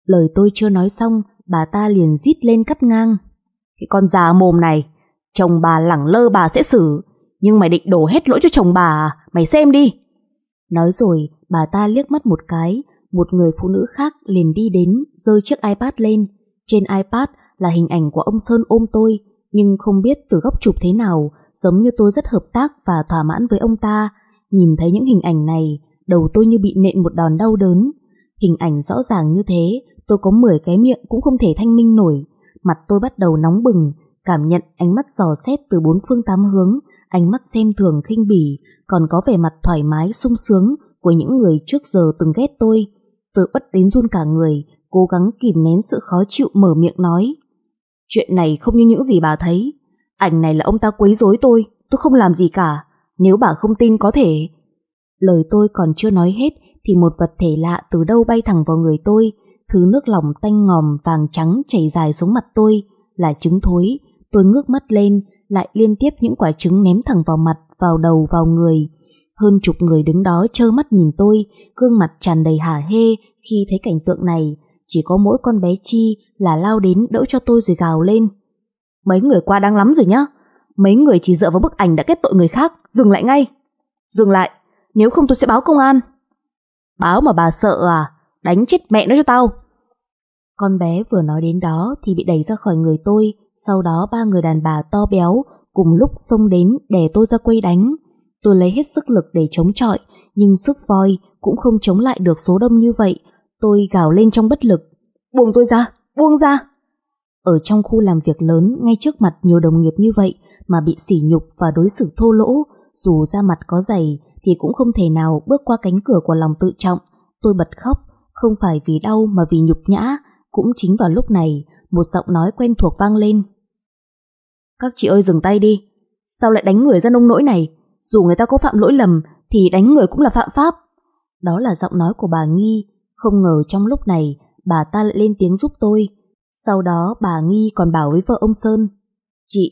Lời tôi chưa nói xong, bà ta liền rít lên cắt ngang. Cái con già mồm này, chồng bà lẳng lơ bà sẽ xử, nhưng mày định đổ hết lỗi cho chồng bà à? Mày xem đi. Nói rồi, bà ta liếc mắt một cái, một người phụ nữ khác liền đi đến, rơi chiếc iPad lên. Trên iPad là hình ảnh của ông Sơn ôm tôi, nhưng không biết từ góc chụp thế nào, giống như tôi rất hợp tác và thỏa mãn với ông ta. Nhìn thấy những hình ảnh này, đầu tôi như bị nện một đòn đau đớn. Hình ảnh rõ ràng như thế, tôi có 10 cái miệng cũng không thể thanh minh nổi. Mặt tôi bắt đầu nóng bừng, cảm nhận ánh mắt dò xét từ bốn phương tám hướng, ánh mắt xem thường khinh bỉ, còn có vẻ mặt thoải mái sung sướng của những người trước giờ từng ghét tôi. Tôi bất đến run cả người, cố gắng kìm nén sự khó chịu mở miệng nói. Chuyện này không như những gì bà thấy. Ảnh này là ông ta quấy rối tôi, tôi không làm gì cả. Nếu bà không tin có thể... Lời tôi còn chưa nói hết thì một vật thể lạ từ đâu bay thẳng vào người tôi. Thứ nước lỏng tanh ngòm vàng trắng chảy dài xuống mặt tôi là trứng thối. Tôi ngước mắt lên, lại liên tiếp những quả trứng ném thẳng vào mặt, vào đầu, vào người. Hơn chục người đứng đó trơ mắt nhìn tôi, gương mặt tràn đầy hả hê khi thấy cảnh tượng này. Chỉ có mỗi con bé Chi là lao đến đỡ cho tôi rồi gào lên. Mấy người qua đang lắm rồi nhá. Mấy người chỉ dựa vào bức ảnh đã kết tội người khác, dừng lại ngay. Dừng lại, nếu không tôi sẽ báo công an. Báo mà bà sợ à, đánh chết mẹ nó cho tao. Con bé vừa nói đến đó thì bị đẩy ra khỏi người tôi, sau đó ba người đàn bà to béo cùng lúc xông đến để tôi ra quây đánh. Tôi lấy hết sức lực để chống chọi, nhưng sức voi cũng không chống lại được số đông như vậy. Tôi gào lên trong bất lực. Buông tôi ra, buông ra. Ở trong khu làm việc lớn, ngay trước mặt nhiều đồng nghiệp như vậy mà bị sỉ nhục và đối xử thô lỗ, dù da mặt có dày thì cũng không thể nào bước qua cánh cửa của lòng tự trọng. Tôi bật khóc, không phải vì đau mà vì nhục nhã. Cũng chính vào lúc này, một giọng nói quen thuộc vang lên. Các chị ơi dừng tay đi, sao lại đánh người ra nông nỗi này? Dù người ta có phạm lỗi lầm thì đánh người cũng là phạm pháp. Đó là giọng nói của bà Nghi, không ngờ trong lúc này bà ta lại lên tiếng giúp tôi. Sau đó bà Nghi còn bảo với vợ ông Sơn, Chị,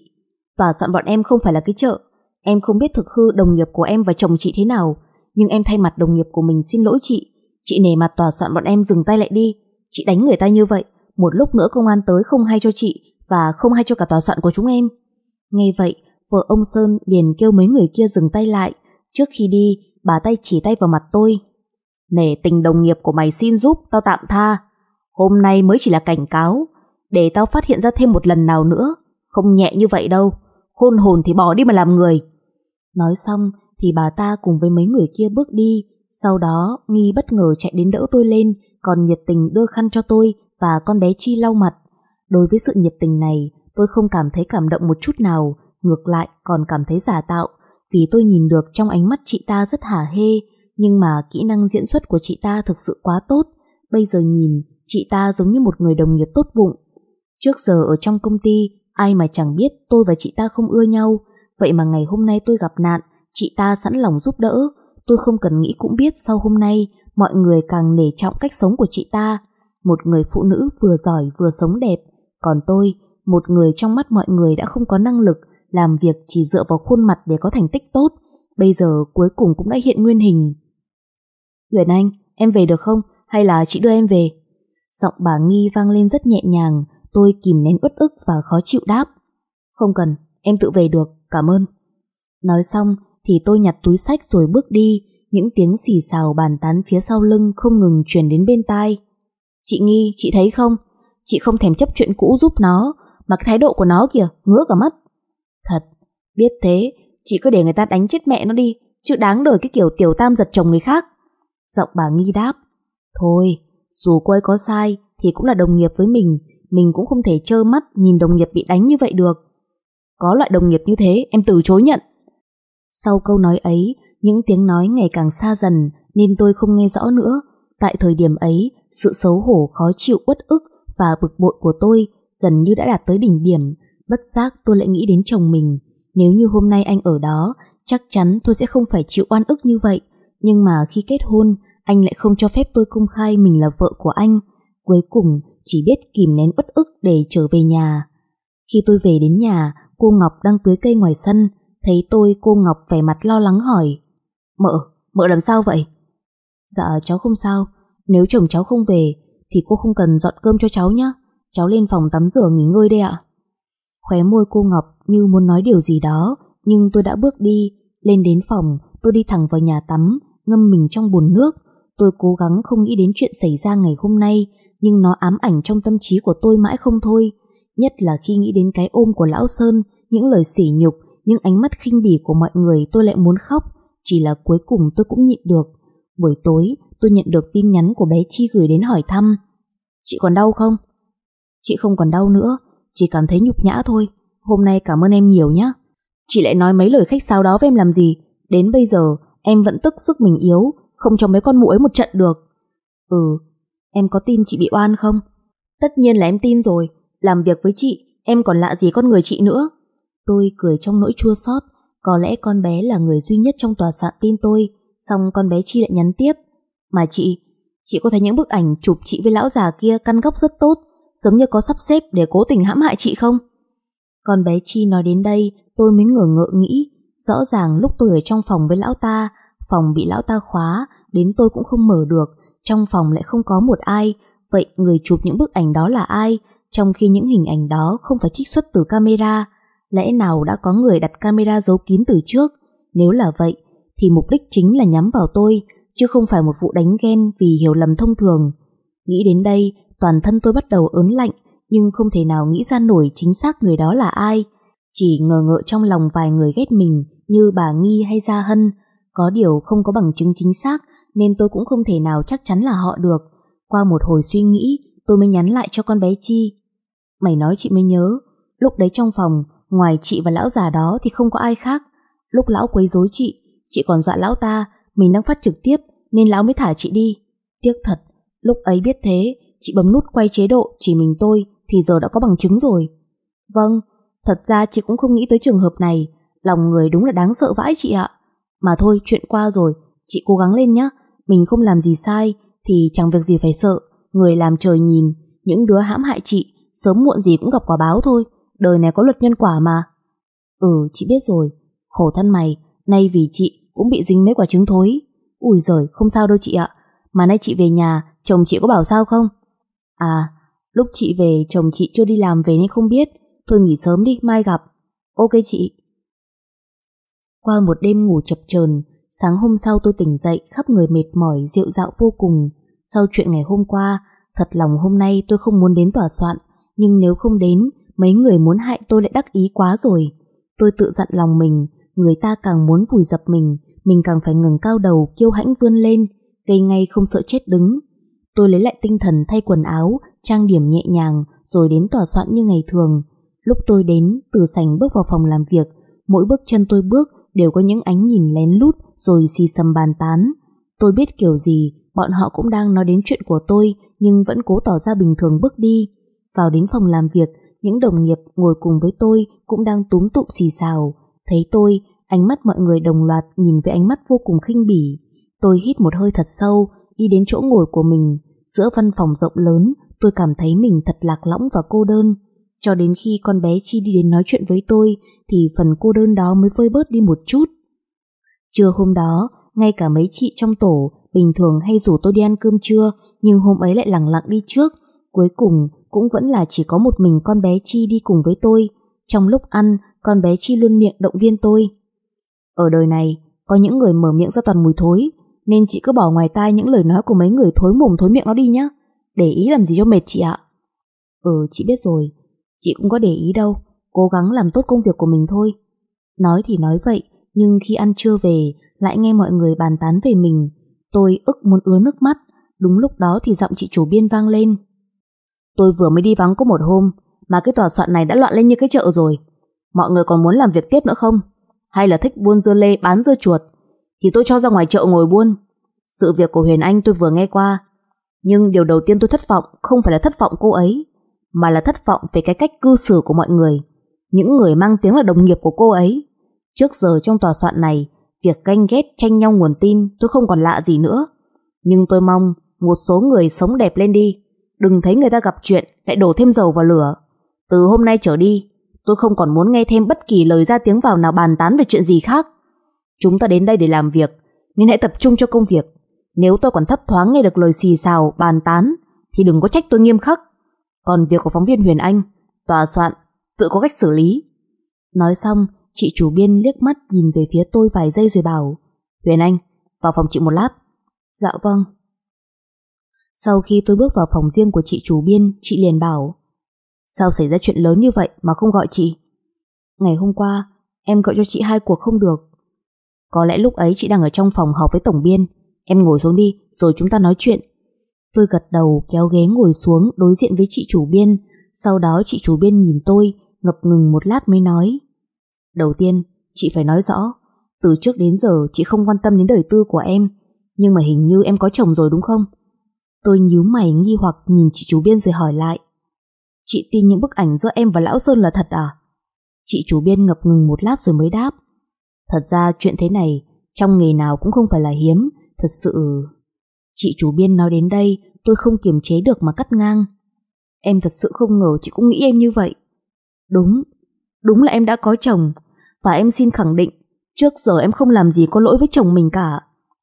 tòa soạn bọn em không phải là cái chợ, em không biết thực hư đồng nghiệp của em và chồng chị thế nào, nhưng em thay mặt đồng nghiệp của mình xin lỗi chị. Chị nề mặt tòa soạn bọn em dừng tay lại đi, chị đánh người ta như vậy, một lúc nữa công an tới không hay cho chị và không hay cho cả tòa soạn của chúng em. Nghe vậy, vợ ông Sơn liền kêu mấy người kia dừng tay lại. Trước khi đi, bà tay chỉ tay vào mặt tôi. Nể tình đồng nghiệp của mày xin giúp, tao tạm tha. Hôm nay mới chỉ là cảnh cáo, để tao phát hiện ra thêm một lần nào nữa. Không nhẹ như vậy đâu, khôn hồn thì bỏ đi mà làm người. Nói xong thì bà ta cùng với mấy người kia bước đi, sau đó Nghi bất ngờ chạy đến đỡ tôi lên, còn nhiệt tình đưa khăn cho tôi và con bé Chi lau mặt. Đối với sự nhiệt tình này, tôi không cảm thấy cảm động một chút nào, ngược lại còn cảm thấy giả tạo, vì tôi nhìn được trong ánh mắt chị ta rất hả hê, nhưng mà kỹ năng diễn xuất của chị ta thực sự quá tốt. Bây giờ nhìn, chị ta giống như một người đồng nghiệp tốt bụng. Trước giờ ở trong công ty, ai mà chẳng biết tôi và chị ta không ưa nhau, vậy mà ngày hôm nay tôi gặp nạn, chị ta sẵn lòng giúp đỡ. Tôi không cần nghĩ cũng biết sau hôm nay, mọi người càng nể trọng cách sống của chị ta một người phụ nữ vừa giỏi vừa sống đẹp, còn tôi, một người trong mắt mọi người đã không có năng lực, làm việc chỉ dựa vào khuôn mặt để có thành tích tốt, bây giờ cuối cùng cũng đã hiện nguyên hình. Huyền Anh, em về được không? Hay là chị đưa em về? Giọng bà Nghi vang lên rất nhẹ nhàng, tôi kìm nén uất ức và khó chịu đáp. Không cần, em tự về được, cảm ơn. Nói xong thì tôi nhặt túi sách rồi bước đi, những tiếng xì xào bàn tán phía sau lưng không ngừng truyền đến bên tai. Chị Nghi, chị thấy không? Chị không thèm chấp chuyện cũ giúp nó, mà cái thái độ của nó kìa, ngứa cả mắt. Thật, biết thế, chị cứ để người ta đánh chết mẹ nó đi, chứ đáng đời cái kiểu tiểu tam giật chồng người khác. Giọng bà Nghi đáp, thôi, dù cô ấy có sai thì cũng là đồng nghiệp với mình, mình cũng không thể trơ mắt nhìn đồng nghiệp bị đánh như vậy được. Có loại đồng nghiệp như thế em từ chối nhận. Sau câu nói ấy, những tiếng nói ngày càng xa dần nên tôi không nghe rõ nữa Tại thời điểm ấy, sự xấu hổ khó chịu uất ức và bực bội của tôi gần như đã đạt tới đỉnh điểm. Bất giác tôi lại nghĩ đến chồng mình. Nếu như hôm nay anh ở đó, chắc chắn tôi sẽ không phải chịu oan ức như vậy. Nhưng mà khi kết hôn, anh lại không cho phép tôi công khai mình là vợ của anh. Cuối cùng, chỉ biết kìm nén uất ức để trở về nhà. Khi tôi về đến nhà, cô Ngọc đang tưới cây ngoài sân. Thấy tôi, cô Ngọc vẻ mặt lo lắng hỏi. Mợ, mợ làm sao vậy? Dạ cháu không sao Nếu chồng cháu không về Thì cô không cần dọn cơm cho cháu nhé Cháu lên phòng tắm rửa nghỉ ngơi đây ạ Khóe môi cô Ngọc như muốn nói điều gì đó Nhưng tôi đã bước đi Lên đến phòng tôi đi thẳng vào nhà tắm Ngâm mình trong bồn nước Tôi cố gắng không nghĩ đến chuyện xảy ra ngày hôm nay Nhưng nó ám ảnh trong tâm trí của tôi mãi không thôi Nhất là khi nghĩ đến cái ôm của Lão Sơn Những lời sỉ nhục Những ánh mắt khinh bỉ của mọi người tôi lại muốn khóc Chỉ là cuối cùng tôi cũng nhịn được Buổi tối tôi nhận được tin nhắn của bé Chi gửi đến hỏi thăm. Chị còn đau không? Chị không còn đau nữa, chỉ cảm thấy nhục nhã thôi. Hôm nay cảm ơn em nhiều nhé. Chị lại nói mấy lời khách sáo đó với em làm gì? Đến bây giờ em vẫn tức sức mình yếu, không cho mấy con mũi một trận được. Ừ, em có tin chị bị oan không? Tất nhiên là em tin rồi, làm việc với chị, em còn lạ gì con người chị nữa. Tôi cười trong nỗi chua xót, có lẽ con bé là người duy nhất trong tòa soạn tin tôi Xong con bé Chi lại nhắn tiếp Mà chị, chị có thấy những bức ảnh chụp chị với lão già kia căn góc rất tốt Giống như có sắp xếp để cố tình hãm hại chị không? Con bé Chi nói đến đây tôi mới ngờ ngợ nghĩ Rõ ràng lúc tôi ở trong phòng với lão ta Phòng bị lão ta khóa Đến tôi cũng không mở được Trong phòng lại không có một ai Vậy người chụp những bức ảnh đó là ai Trong khi những hình ảnh đó không phải trích xuất từ camera Lẽ nào đã có người đặt camera giấu kín từ trước Nếu là vậy thì mục đích chính là nhắm vào tôi, chứ không phải một vụ đánh ghen vì hiểu lầm thông thường. Nghĩ đến đây, toàn thân tôi bắt đầu ớn lạnh, nhưng không thể nào nghĩ ra nổi chính xác người đó là ai. Chỉ ngờ ngợ trong lòng vài người ghét mình như bà Nghi hay Gia Hân, có điều không có bằng chứng chính xác nên tôi cũng không thể nào chắc chắn là họ được. Qua một hồi suy nghĩ, tôi mới nhắn lại cho con bé Chi. Mày nói chị mới nhớ, lúc đấy trong phòng, ngoài chị và lão già đó thì không có ai khác. Lúc lão quấy rối chị, Chị còn dọa lão ta, mình đang phát trực tiếp nên lão mới thả chị đi. Tiếc thật, lúc ấy biết thế, chị bấm nút quay chế độ chỉ mình tôi thì giờ đã có bằng chứng rồi. Vâng, thật ra chị cũng không nghĩ tới trường hợp này, lòng người đúng là đáng sợ vãi chị ạ. Mà thôi, chuyện qua rồi, chị cố gắng lên nhé, mình không làm gì sai thì chẳng việc gì phải sợ, người làm trời nhìn, những đứa hãm hại chị, sớm muộn gì cũng gặp quả báo thôi, đời này có luật nhân quả mà. Ừ, chị biết rồi, khổ thân mày, nay vì chị cũng bị dính mấy quả trứng thối. Ủi giời, không sao đâu chị ạ. Mà nay chị về nhà, chồng chị có bảo sao không? À, lúc chị về chồng chị chưa đi làm về nên không biết. Thôi nghỉ sớm đi, mai gặp. Ok chị. Qua một đêm ngủ chập chờn, sáng hôm sau tôi tỉnh dậy khắp người mệt mỏi rượu dạo vô cùng. Sau chuyện ngày hôm qua, thật lòng hôm nay tôi không muốn đến tòa soạn, nhưng nếu không đến, mấy người muốn hại tôi lại đắc ý quá rồi. Tôi tự dặn lòng mình, người ta càng muốn vùi dập mình, mình càng phải ngừng cao đầu kiêu hãnh vươn lên, gây ngay không sợ chết đứng. Tôi lấy lại tinh thần thay quần áo, trang điểm nhẹ nhàng rồi đến tòa soạn như ngày thường. Lúc tôi đến, từ sảnh bước vào phòng làm việc, mỗi bước chân tôi bước đều có những ánh nhìn lén lút rồi xì xầm bàn tán. Tôi biết kiểu gì, bọn họ cũng đang nói đến chuyện của tôi nhưng vẫn cố tỏ ra bình thường bước đi. Vào đến phòng làm việc, những đồng nghiệp ngồi cùng với tôi cũng đang túm tụm xì xào. Thấy tôi, ánh mắt mọi người đồng loạt nhìn với ánh mắt vô cùng khinh bỉ. Tôi hít một hơi thật sâu, đi đến chỗ ngồi của mình. Giữa văn phòng rộng lớn, tôi cảm thấy mình thật lạc lõng và cô đơn. Cho đến khi con bé Chi đi đến nói chuyện với tôi, thì phần cô đơn đó mới vơi bớt đi một chút. Trưa hôm đó, ngay cả mấy chị trong tổ bình thường hay rủ tôi đi ăn cơm trưa, nhưng hôm ấy lại lẳng lặng đi trước. Cuối cùng, cũng vẫn là chỉ có một mình con bé Chi đi cùng với tôi. Trong lúc ăn, con bé Chi luôn miệng động viên tôi. Ở đời này, có những người mở miệng ra toàn mùi thối, nên chị cứ bỏ ngoài tai những lời nói của mấy người thối mồm thối miệng nó đi nhá. Để ý làm gì cho mệt chị ạ. Ừ, chị biết rồi. Chị cũng có để ý đâu. Cố gắng làm tốt công việc của mình thôi. Nói thì nói vậy, nhưng khi ăn trưa về, lại nghe mọi người bàn tán về mình. Tôi ức muốn ứa nước mắt. Đúng lúc đó thì giọng chị chủ biên vang lên. Tôi vừa mới đi vắng có một hôm, mà cái tòa soạn này đã loạn lên như cái chợ rồi mọi người còn muốn làm việc tiếp nữa không? Hay là thích buôn dưa lê bán dưa chuột? Thì tôi cho ra ngoài chợ ngồi buôn. Sự việc của Huyền Anh tôi vừa nghe qua. Nhưng điều đầu tiên tôi thất vọng không phải là thất vọng cô ấy, mà là thất vọng về cái cách cư xử của mọi người. Những người mang tiếng là đồng nghiệp của cô ấy. Trước giờ trong tòa soạn này, việc ganh ghét tranh nhau nguồn tin tôi không còn lạ gì nữa. Nhưng tôi mong một số người sống đẹp lên đi. Đừng thấy người ta gặp chuyện lại đổ thêm dầu vào lửa. Từ hôm nay trở đi, tôi không còn muốn nghe thêm bất kỳ lời ra tiếng vào nào bàn tán về chuyện gì khác. Chúng ta đến đây để làm việc, nên hãy tập trung cho công việc. Nếu tôi còn thấp thoáng nghe được lời xì xào, bàn tán, thì đừng có trách tôi nghiêm khắc. Còn việc của phóng viên Huyền Anh, tòa soạn, tự có cách xử lý. Nói xong, chị chủ biên liếc mắt nhìn về phía tôi vài giây rồi bảo Huyền Anh, vào phòng chị một lát. Dạ vâng. Sau khi tôi bước vào phòng riêng của chị chủ biên, chị liền bảo Sao xảy ra chuyện lớn như vậy mà không gọi chị? Ngày hôm qua, em gọi cho chị hai cuộc không được. Có lẽ lúc ấy chị đang ở trong phòng họp với tổng biên. Em ngồi xuống đi, rồi chúng ta nói chuyện. Tôi gật đầu kéo ghế ngồi xuống đối diện với chị chủ biên. Sau đó chị chủ biên nhìn tôi, ngập ngừng một lát mới nói. Đầu tiên, chị phải nói rõ. Từ trước đến giờ chị không quan tâm đến đời tư của em. Nhưng mà hình như em có chồng rồi đúng không? Tôi nhíu mày nghi hoặc nhìn chị chủ biên rồi hỏi lại. Chị tin những bức ảnh giữa em và Lão Sơn là thật à? Chị chủ biên ngập ngừng một lát rồi mới đáp. Thật ra chuyện thế này, trong nghề nào cũng không phải là hiếm, thật sự... Chị chủ biên nói đến đây, tôi không kiềm chế được mà cắt ngang. Em thật sự không ngờ chị cũng nghĩ em như vậy. Đúng, đúng là em đã có chồng, và em xin khẳng định, trước giờ em không làm gì có lỗi với chồng mình cả.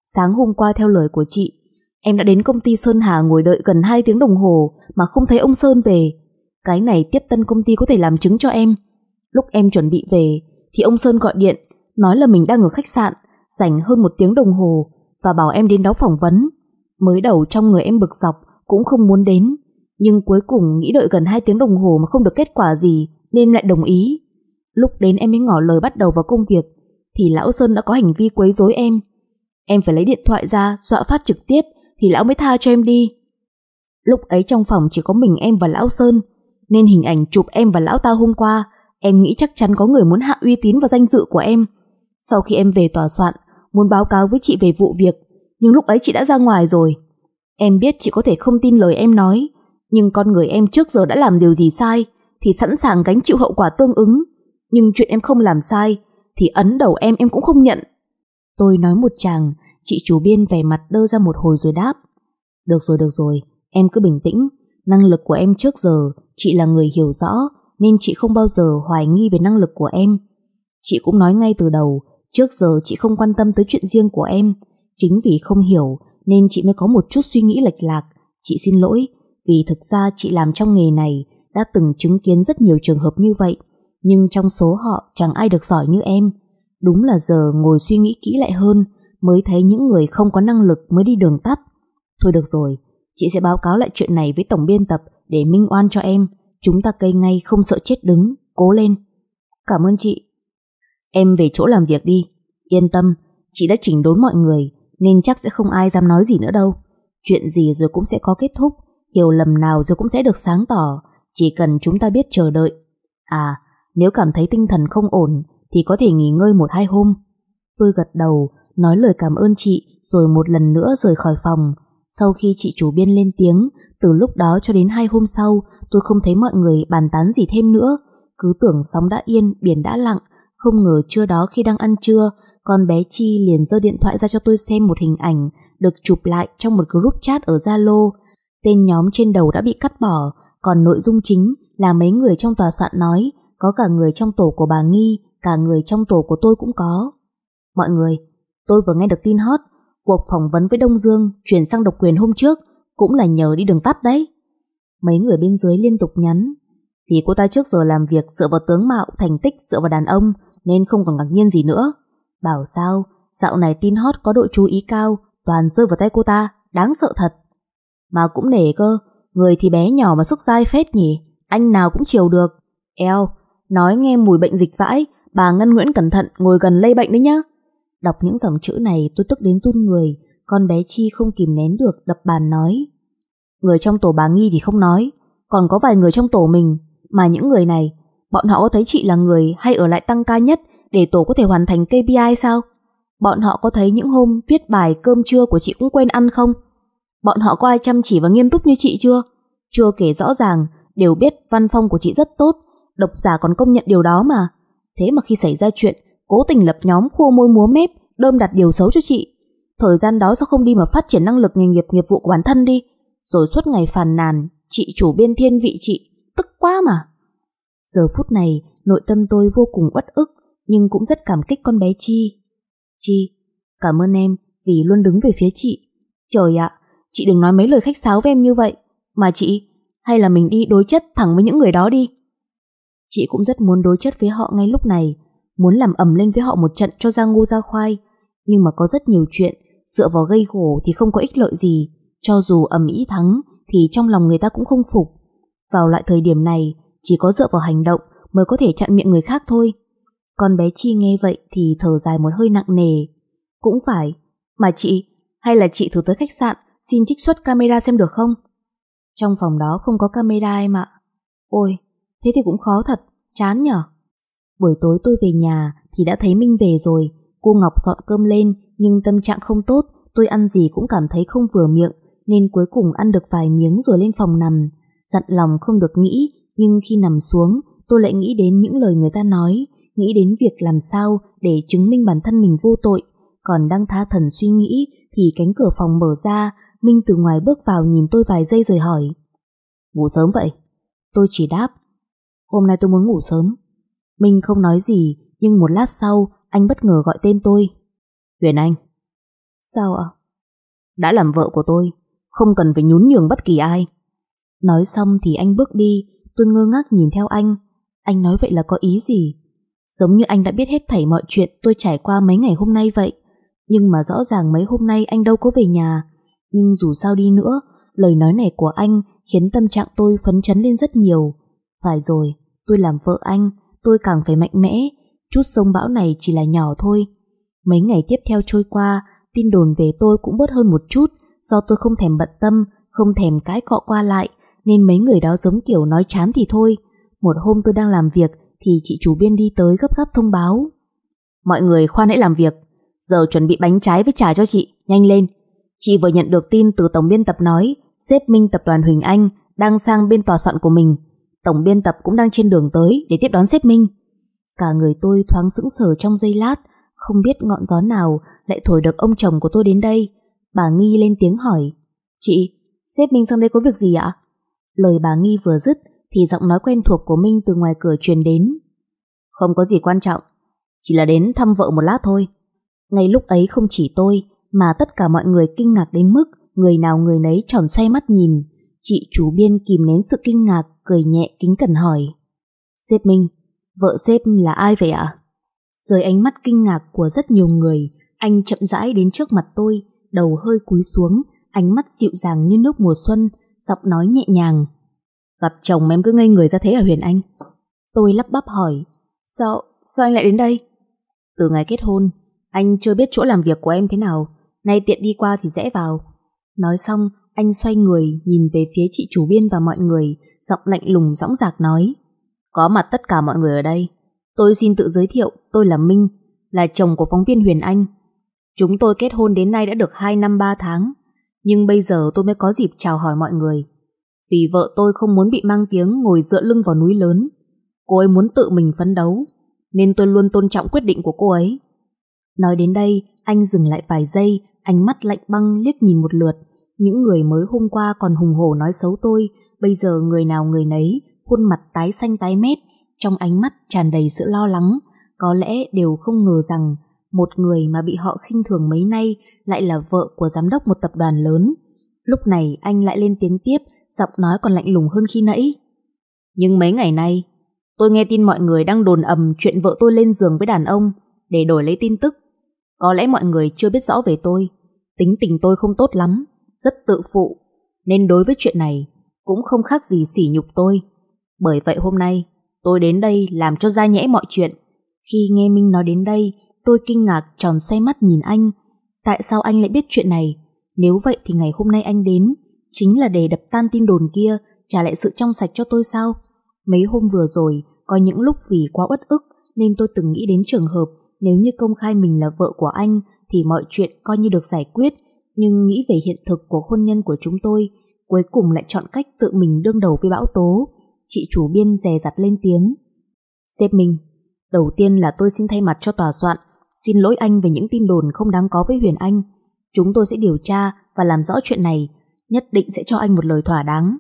Sáng hôm qua theo lời của chị, em đã đến công ty Sơn Hà ngồi đợi gần 2 tiếng đồng hồ mà không thấy ông Sơn về, cái này tiếp tân công ty có thể làm chứng cho em. Lúc em chuẩn bị về thì ông Sơn gọi điện nói là mình đang ở khách sạn dành hơn một tiếng đồng hồ và bảo em đến đó phỏng vấn. Mới đầu trong người em bực dọc cũng không muốn đến nhưng cuối cùng nghĩ đợi gần 2 tiếng đồng hồ mà không được kết quả gì nên lại đồng ý. Lúc đến em mới ngỏ lời bắt đầu vào công việc thì lão Sơn đã có hành vi quấy rối em. Em phải lấy điện thoại ra dọa phát trực tiếp thì lão mới tha cho em đi. Lúc ấy trong phòng chỉ có mình em và lão Sơn nên hình ảnh chụp em và lão ta hôm qua, em nghĩ chắc chắn có người muốn hạ uy tín và danh dự của em. Sau khi em về tòa soạn, muốn báo cáo với chị về vụ việc, nhưng lúc ấy chị đã ra ngoài rồi. Em biết chị có thể không tin lời em nói, nhưng con người em trước giờ đã làm điều gì sai, thì sẵn sàng gánh chịu hậu quả tương ứng. Nhưng chuyện em không làm sai, thì ấn đầu em em cũng không nhận. Tôi nói một chàng, chị chủ biên vẻ mặt đơ ra một hồi rồi đáp. Được rồi, được rồi, em cứ bình tĩnh, năng lực của em trước giờ, chị là người hiểu rõ, nên chị không bao giờ hoài nghi về năng lực của em. Chị cũng nói ngay từ đầu, trước giờ chị không quan tâm tới chuyện riêng của em. Chính vì không hiểu, nên chị mới có một chút suy nghĩ lệch lạc. Chị xin lỗi, vì thực ra chị làm trong nghề này, đã từng chứng kiến rất nhiều trường hợp như vậy. Nhưng trong số họ chẳng ai được giỏi như em. Đúng là giờ ngồi suy nghĩ kỹ lại hơn, mới thấy những người không có năng lực mới đi đường tắt. Thôi được rồi, Chị sẽ báo cáo lại chuyện này với tổng biên tập để minh oan cho em. Chúng ta cây ngay không sợ chết đứng, cố lên. Cảm ơn chị. Em về chỗ làm việc đi. Yên tâm, chị đã chỉnh đốn mọi người nên chắc sẽ không ai dám nói gì nữa đâu. Chuyện gì rồi cũng sẽ có kết thúc, hiểu lầm nào rồi cũng sẽ được sáng tỏ, chỉ cần chúng ta biết chờ đợi. À, nếu cảm thấy tinh thần không ổn thì có thể nghỉ ngơi một hai hôm. Tôi gật đầu, nói lời cảm ơn chị rồi một lần nữa rời khỏi phòng. Sau khi chị chủ biên lên tiếng, từ lúc đó cho đến hai hôm sau, tôi không thấy mọi người bàn tán gì thêm nữa. Cứ tưởng sóng đã yên, biển đã lặng, không ngờ trưa đó khi đang ăn trưa, con bé Chi liền giơ điện thoại ra cho tôi xem một hình ảnh được chụp lại trong một group chat ở Zalo. Tên nhóm trên đầu đã bị cắt bỏ, còn nội dung chính là mấy người trong tòa soạn nói, có cả người trong tổ của bà Nghi, cả người trong tổ của tôi cũng có. Mọi người, tôi vừa nghe được tin hot, Cuộc phỏng vấn với Đông Dương chuyển sang độc quyền hôm trước cũng là nhờ đi đường tắt đấy. Mấy người bên dưới liên tục nhắn. Thì cô ta trước giờ làm việc dựa vào tướng mạo, thành tích dựa vào đàn ông nên không còn ngạc nhiên gì nữa. Bảo sao, dạo này tin hot có độ chú ý cao, toàn rơi vào tay cô ta, đáng sợ thật. Mà cũng nể cơ, người thì bé nhỏ mà sức dai phết nhỉ, anh nào cũng chiều được. Eo, nói nghe mùi bệnh dịch vãi, bà Ngân Nguyễn cẩn thận ngồi gần lây bệnh đấy nhá. Đọc những dòng chữ này tôi tức đến run người, con bé Chi không kìm nén được đập bàn nói. Người trong tổ bà Nghi thì không nói, còn có vài người trong tổ mình, mà những người này, bọn họ có thấy chị là người hay ở lại tăng ca nhất để tổ có thể hoàn thành KPI sao? Bọn họ có thấy những hôm viết bài cơm trưa của chị cũng quên ăn không? Bọn họ có ai chăm chỉ và nghiêm túc như chị chưa? Chưa kể rõ ràng, đều biết văn phong của chị rất tốt, độc giả còn công nhận điều đó mà. Thế mà khi xảy ra chuyện, cố tình lập nhóm khua môi múa mép, đơm đặt điều xấu cho chị. Thời gian đó sao không đi mà phát triển năng lực nghề nghiệp nghiệp vụ của bản thân đi, rồi suốt ngày phàn nàn, chị chủ biên thiên vị chị, tức quá mà. Giờ phút này, nội tâm tôi vô cùng uất ức, nhưng cũng rất cảm kích con bé Chi. Chi, cảm ơn em vì luôn đứng về phía chị. Trời ạ, chị đừng nói mấy lời khách sáo với em như vậy. Mà chị, hay là mình đi đối chất thẳng với những người đó đi. Chị cũng rất muốn đối chất với họ ngay lúc này, muốn làm ầm lên với họ một trận cho ra ngu ra khoai. Nhưng mà có rất nhiều chuyện, dựa vào gây gổ thì không có ích lợi gì, cho dù ầm ĩ thắng thì trong lòng người ta cũng không phục. Vào loại thời điểm này, chỉ có dựa vào hành động mới có thể chặn miệng người khác thôi. Con bé Chi nghe vậy thì thở dài một hơi nặng nề. Cũng phải, mà chị, hay là chị thử tới khách sạn xin trích xuất camera xem được không? Trong phòng đó không có camera em ạ. Ôi, thế thì cũng khó thật, chán nhở. Buổi tối tôi về nhà thì đã thấy Minh về rồi. Cô Ngọc dọn cơm lên nhưng tâm trạng không tốt, tôi ăn gì cũng cảm thấy không vừa miệng nên cuối cùng ăn được vài miếng rồi lên phòng nằm. Dặn lòng không được nghĩ nhưng khi nằm xuống tôi lại nghĩ đến những lời người ta nói, nghĩ đến việc làm sao để chứng minh bản thân mình vô tội. Còn đang tha thần suy nghĩ thì cánh cửa phòng mở ra, Minh từ ngoài bước vào nhìn tôi vài giây rồi hỏi. Ngủ sớm vậy? Tôi chỉ đáp. Hôm nay tôi muốn ngủ sớm, Minh không nói gì, nhưng một lát sau anh bất ngờ gọi tên tôi. Huyền Anh. Sao ạ? Đã làm vợ của tôi, không cần phải nhún nhường bất kỳ ai. Nói xong thì anh bước đi, tôi ngơ ngác nhìn theo anh. Anh nói vậy là có ý gì? Giống như anh đã biết hết thảy mọi chuyện tôi trải qua mấy ngày hôm nay vậy. Nhưng mà rõ ràng mấy hôm nay anh đâu có về nhà. Nhưng dù sao đi nữa, lời nói này của anh khiến tâm trạng tôi phấn chấn lên rất nhiều. Phải rồi, tôi làm vợ anh, tôi càng phải mạnh mẽ, chút sông bão này chỉ là nhỏ thôi. Mấy ngày tiếp theo trôi qua, tin đồn về tôi cũng bớt hơn một chút, do tôi không thèm bận tâm, không thèm cái cọ qua lại, nên mấy người đó giống kiểu nói chán thì thôi. Một hôm tôi đang làm việc thì chị chủ biên đi tới gấp gáp thông báo. Mọi người khoan hãy làm việc, giờ chuẩn bị bánh trái với trà cho chị, nhanh lên. Chị vừa nhận được tin từ tổng biên tập nói, xếp Minh tập đoàn Huỳnh Anh đang sang bên tòa soạn của mình, tổng biên tập cũng đang trên đường tới để tiếp đón xếp minh. Cả người tôi thoáng sững sờ trong giây lát, không biết ngọn gió nào lại thổi được ông chồng của tôi đến đây. Bà Nghi lên tiếng hỏi, Chị, xếp Minh sang đây có việc gì ạ? Lời bà Nghi vừa dứt thì giọng nói quen thuộc của Minh từ ngoài cửa truyền đến. Không có gì quan trọng, chỉ là đến thăm vợ một lát thôi. Ngay lúc ấy không chỉ tôi mà tất cả mọi người kinh ngạc đến mức người nào người nấy tròn xoay mắt nhìn. Chị chủ Biên kìm nén sự kinh ngạc, cười nhẹ kính cẩn hỏi. Sếp Minh, vợ sếp là ai vậy ạ? À? Dưới ánh mắt kinh ngạc của rất nhiều người, anh chậm rãi đến trước mặt tôi, đầu hơi cúi xuống, ánh mắt dịu dàng như nước mùa xuân, giọng nói nhẹ nhàng. Gặp chồng em cứ ngây người ra thế ở Huyền Anh. Tôi lắp bắp hỏi, sao, sao anh lại đến đây? Từ ngày kết hôn, anh chưa biết chỗ làm việc của em thế nào, nay tiện đi qua thì rẽ vào. Nói xong, anh xoay người nhìn về phía chị chủ biên và mọi người, giọng lạnh lùng dõng dạc nói. Có mặt tất cả mọi người ở đây. Tôi xin tự giới thiệu, tôi là Minh, là chồng của phóng viên Huyền Anh. Chúng tôi kết hôn đến nay đã được 2 năm 3 tháng, nhưng bây giờ tôi mới có dịp chào hỏi mọi người. Vì vợ tôi không muốn bị mang tiếng ngồi dựa lưng vào núi lớn. Cô ấy muốn tự mình phấn đấu, nên tôi luôn tôn trọng quyết định của cô ấy. Nói đến đây, anh dừng lại vài giây, ánh mắt lạnh băng liếc nhìn một lượt, những người mới hôm qua còn hùng hổ nói xấu tôi, bây giờ người nào người nấy, khuôn mặt tái xanh tái mét, trong ánh mắt tràn đầy sự lo lắng, có lẽ đều không ngờ rằng một người mà bị họ khinh thường mấy nay lại là vợ của giám đốc một tập đoàn lớn. Lúc này anh lại lên tiếng tiếp, giọng nói còn lạnh lùng hơn khi nãy. Nhưng mấy ngày nay, tôi nghe tin mọi người đang đồn ầm chuyện vợ tôi lên giường với đàn ông để đổi lấy tin tức. Có lẽ mọi người chưa biết rõ về tôi, tính tình tôi không tốt lắm, rất tự phụ, nên đối với chuyện này cũng không khác gì sỉ nhục tôi. Bởi vậy hôm nay, tôi đến đây làm cho ra nhẽ mọi chuyện. Khi nghe Minh nói đến đây, tôi kinh ngạc tròn xoay mắt nhìn anh. Tại sao anh lại biết chuyện này? Nếu vậy thì ngày hôm nay anh đến, chính là để đập tan tin đồn kia, trả lại sự trong sạch cho tôi sao? Mấy hôm vừa rồi, có những lúc vì quá uất ức nên tôi từng nghĩ đến trường hợp nếu như công khai mình là vợ của anh thì mọi chuyện coi như được giải quyết, nhưng nghĩ về hiện thực của hôn nhân của chúng tôi, cuối cùng lại chọn cách tự mình đương đầu với bão tố. Chị chủ biên dè dặt lên tiếng. xếp mình, đầu tiên là tôi xin thay mặt cho tòa soạn, xin lỗi anh về những tin đồn không đáng có với Huyền Anh. Chúng tôi sẽ điều tra và làm rõ chuyện này, nhất định sẽ cho anh một lời thỏa đáng.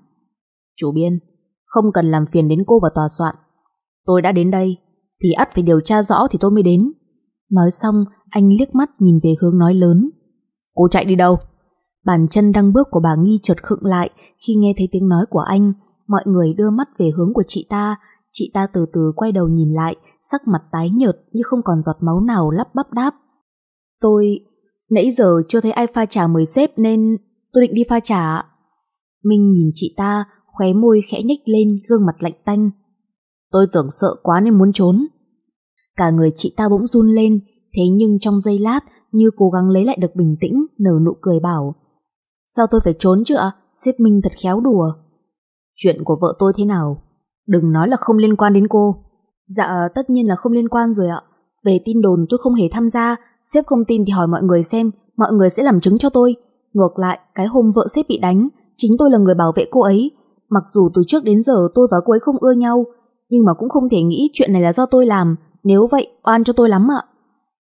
Chủ biên, không cần làm phiền đến cô và tòa soạn. Tôi đã đến đây, thì ắt phải điều tra rõ thì tôi mới đến. Nói xong, anh liếc mắt nhìn về hướng nói lớn. Cô chạy đi đâu? Bàn chân đang bước của bà Nghi chợt khựng lại khi nghe thấy tiếng nói của anh. Mọi người đưa mắt về hướng của chị ta. Chị ta từ từ quay đầu nhìn lại, sắc mặt tái nhợt như không còn giọt máu nào lắp bắp đáp. Tôi... Nãy giờ chưa thấy ai pha trà mới xếp nên tôi định đi pha trà. Minh nhìn chị ta, khóe môi khẽ nhếch lên, gương mặt lạnh tanh. Tôi tưởng sợ quá nên muốn trốn. Cả người chị ta bỗng run lên, thế nhưng trong giây lát như cố gắng lấy lại được bình tĩnh, nở nụ cười bảo. Sao tôi phải trốn chứ ạ? À? Sếp Minh thật khéo đùa. Chuyện của vợ tôi thế nào? Đừng nói là không liên quan đến cô. Dạ, tất nhiên là không liên quan rồi ạ. Về tin đồn tôi không hề tham gia, sếp không tin thì hỏi mọi người xem, mọi người sẽ làm chứng cho tôi. Ngược lại, cái hôm vợ sếp bị đánh, chính tôi là người bảo vệ cô ấy. Mặc dù từ trước đến giờ tôi và cô ấy không ưa nhau, nhưng mà cũng không thể nghĩ chuyện này là do tôi làm, nếu vậy oan cho tôi lắm ạ.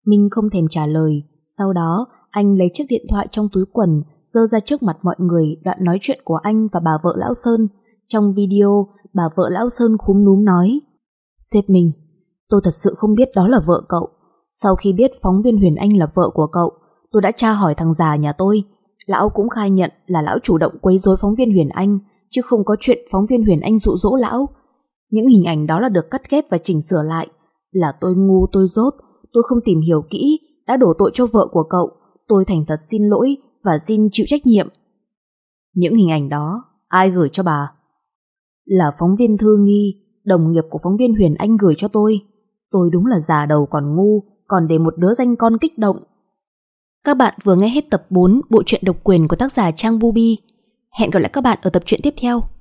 Minh không thèm trả lời. Sau đó, anh lấy chiếc điện thoại trong túi quần, dơ ra trước mặt mọi người đoạn nói chuyện của anh và bà vợ Lão Sơn. Trong video, bà vợ Lão Sơn khúm núm nói "Xếp mình, tôi thật sự không biết đó là vợ cậu. Sau khi biết phóng viên Huyền Anh là vợ của cậu, tôi đã tra hỏi thằng già nhà tôi. Lão cũng khai nhận là lão chủ động quấy rối phóng viên Huyền Anh, chứ không có chuyện phóng viên Huyền Anh dụ dỗ lão. Những hình ảnh đó là được cắt ghép và chỉnh sửa lại. Là tôi ngu tôi dốt, tôi không tìm hiểu kỹ, đã đổ tội cho vợ của cậu. Tôi thành thật xin lỗi và xin chịu trách nhiệm. Những hình ảnh đó, ai gửi cho bà? Là phóng viên Thư Nghi, đồng nghiệp của phóng viên Huyền Anh gửi cho tôi. Tôi đúng là già đầu còn ngu, còn để một đứa danh con kích động. Các bạn vừa nghe hết tập 4 bộ truyện độc quyền của tác giả Trang Bubi. Hẹn gặp lại các bạn ở tập truyện tiếp theo.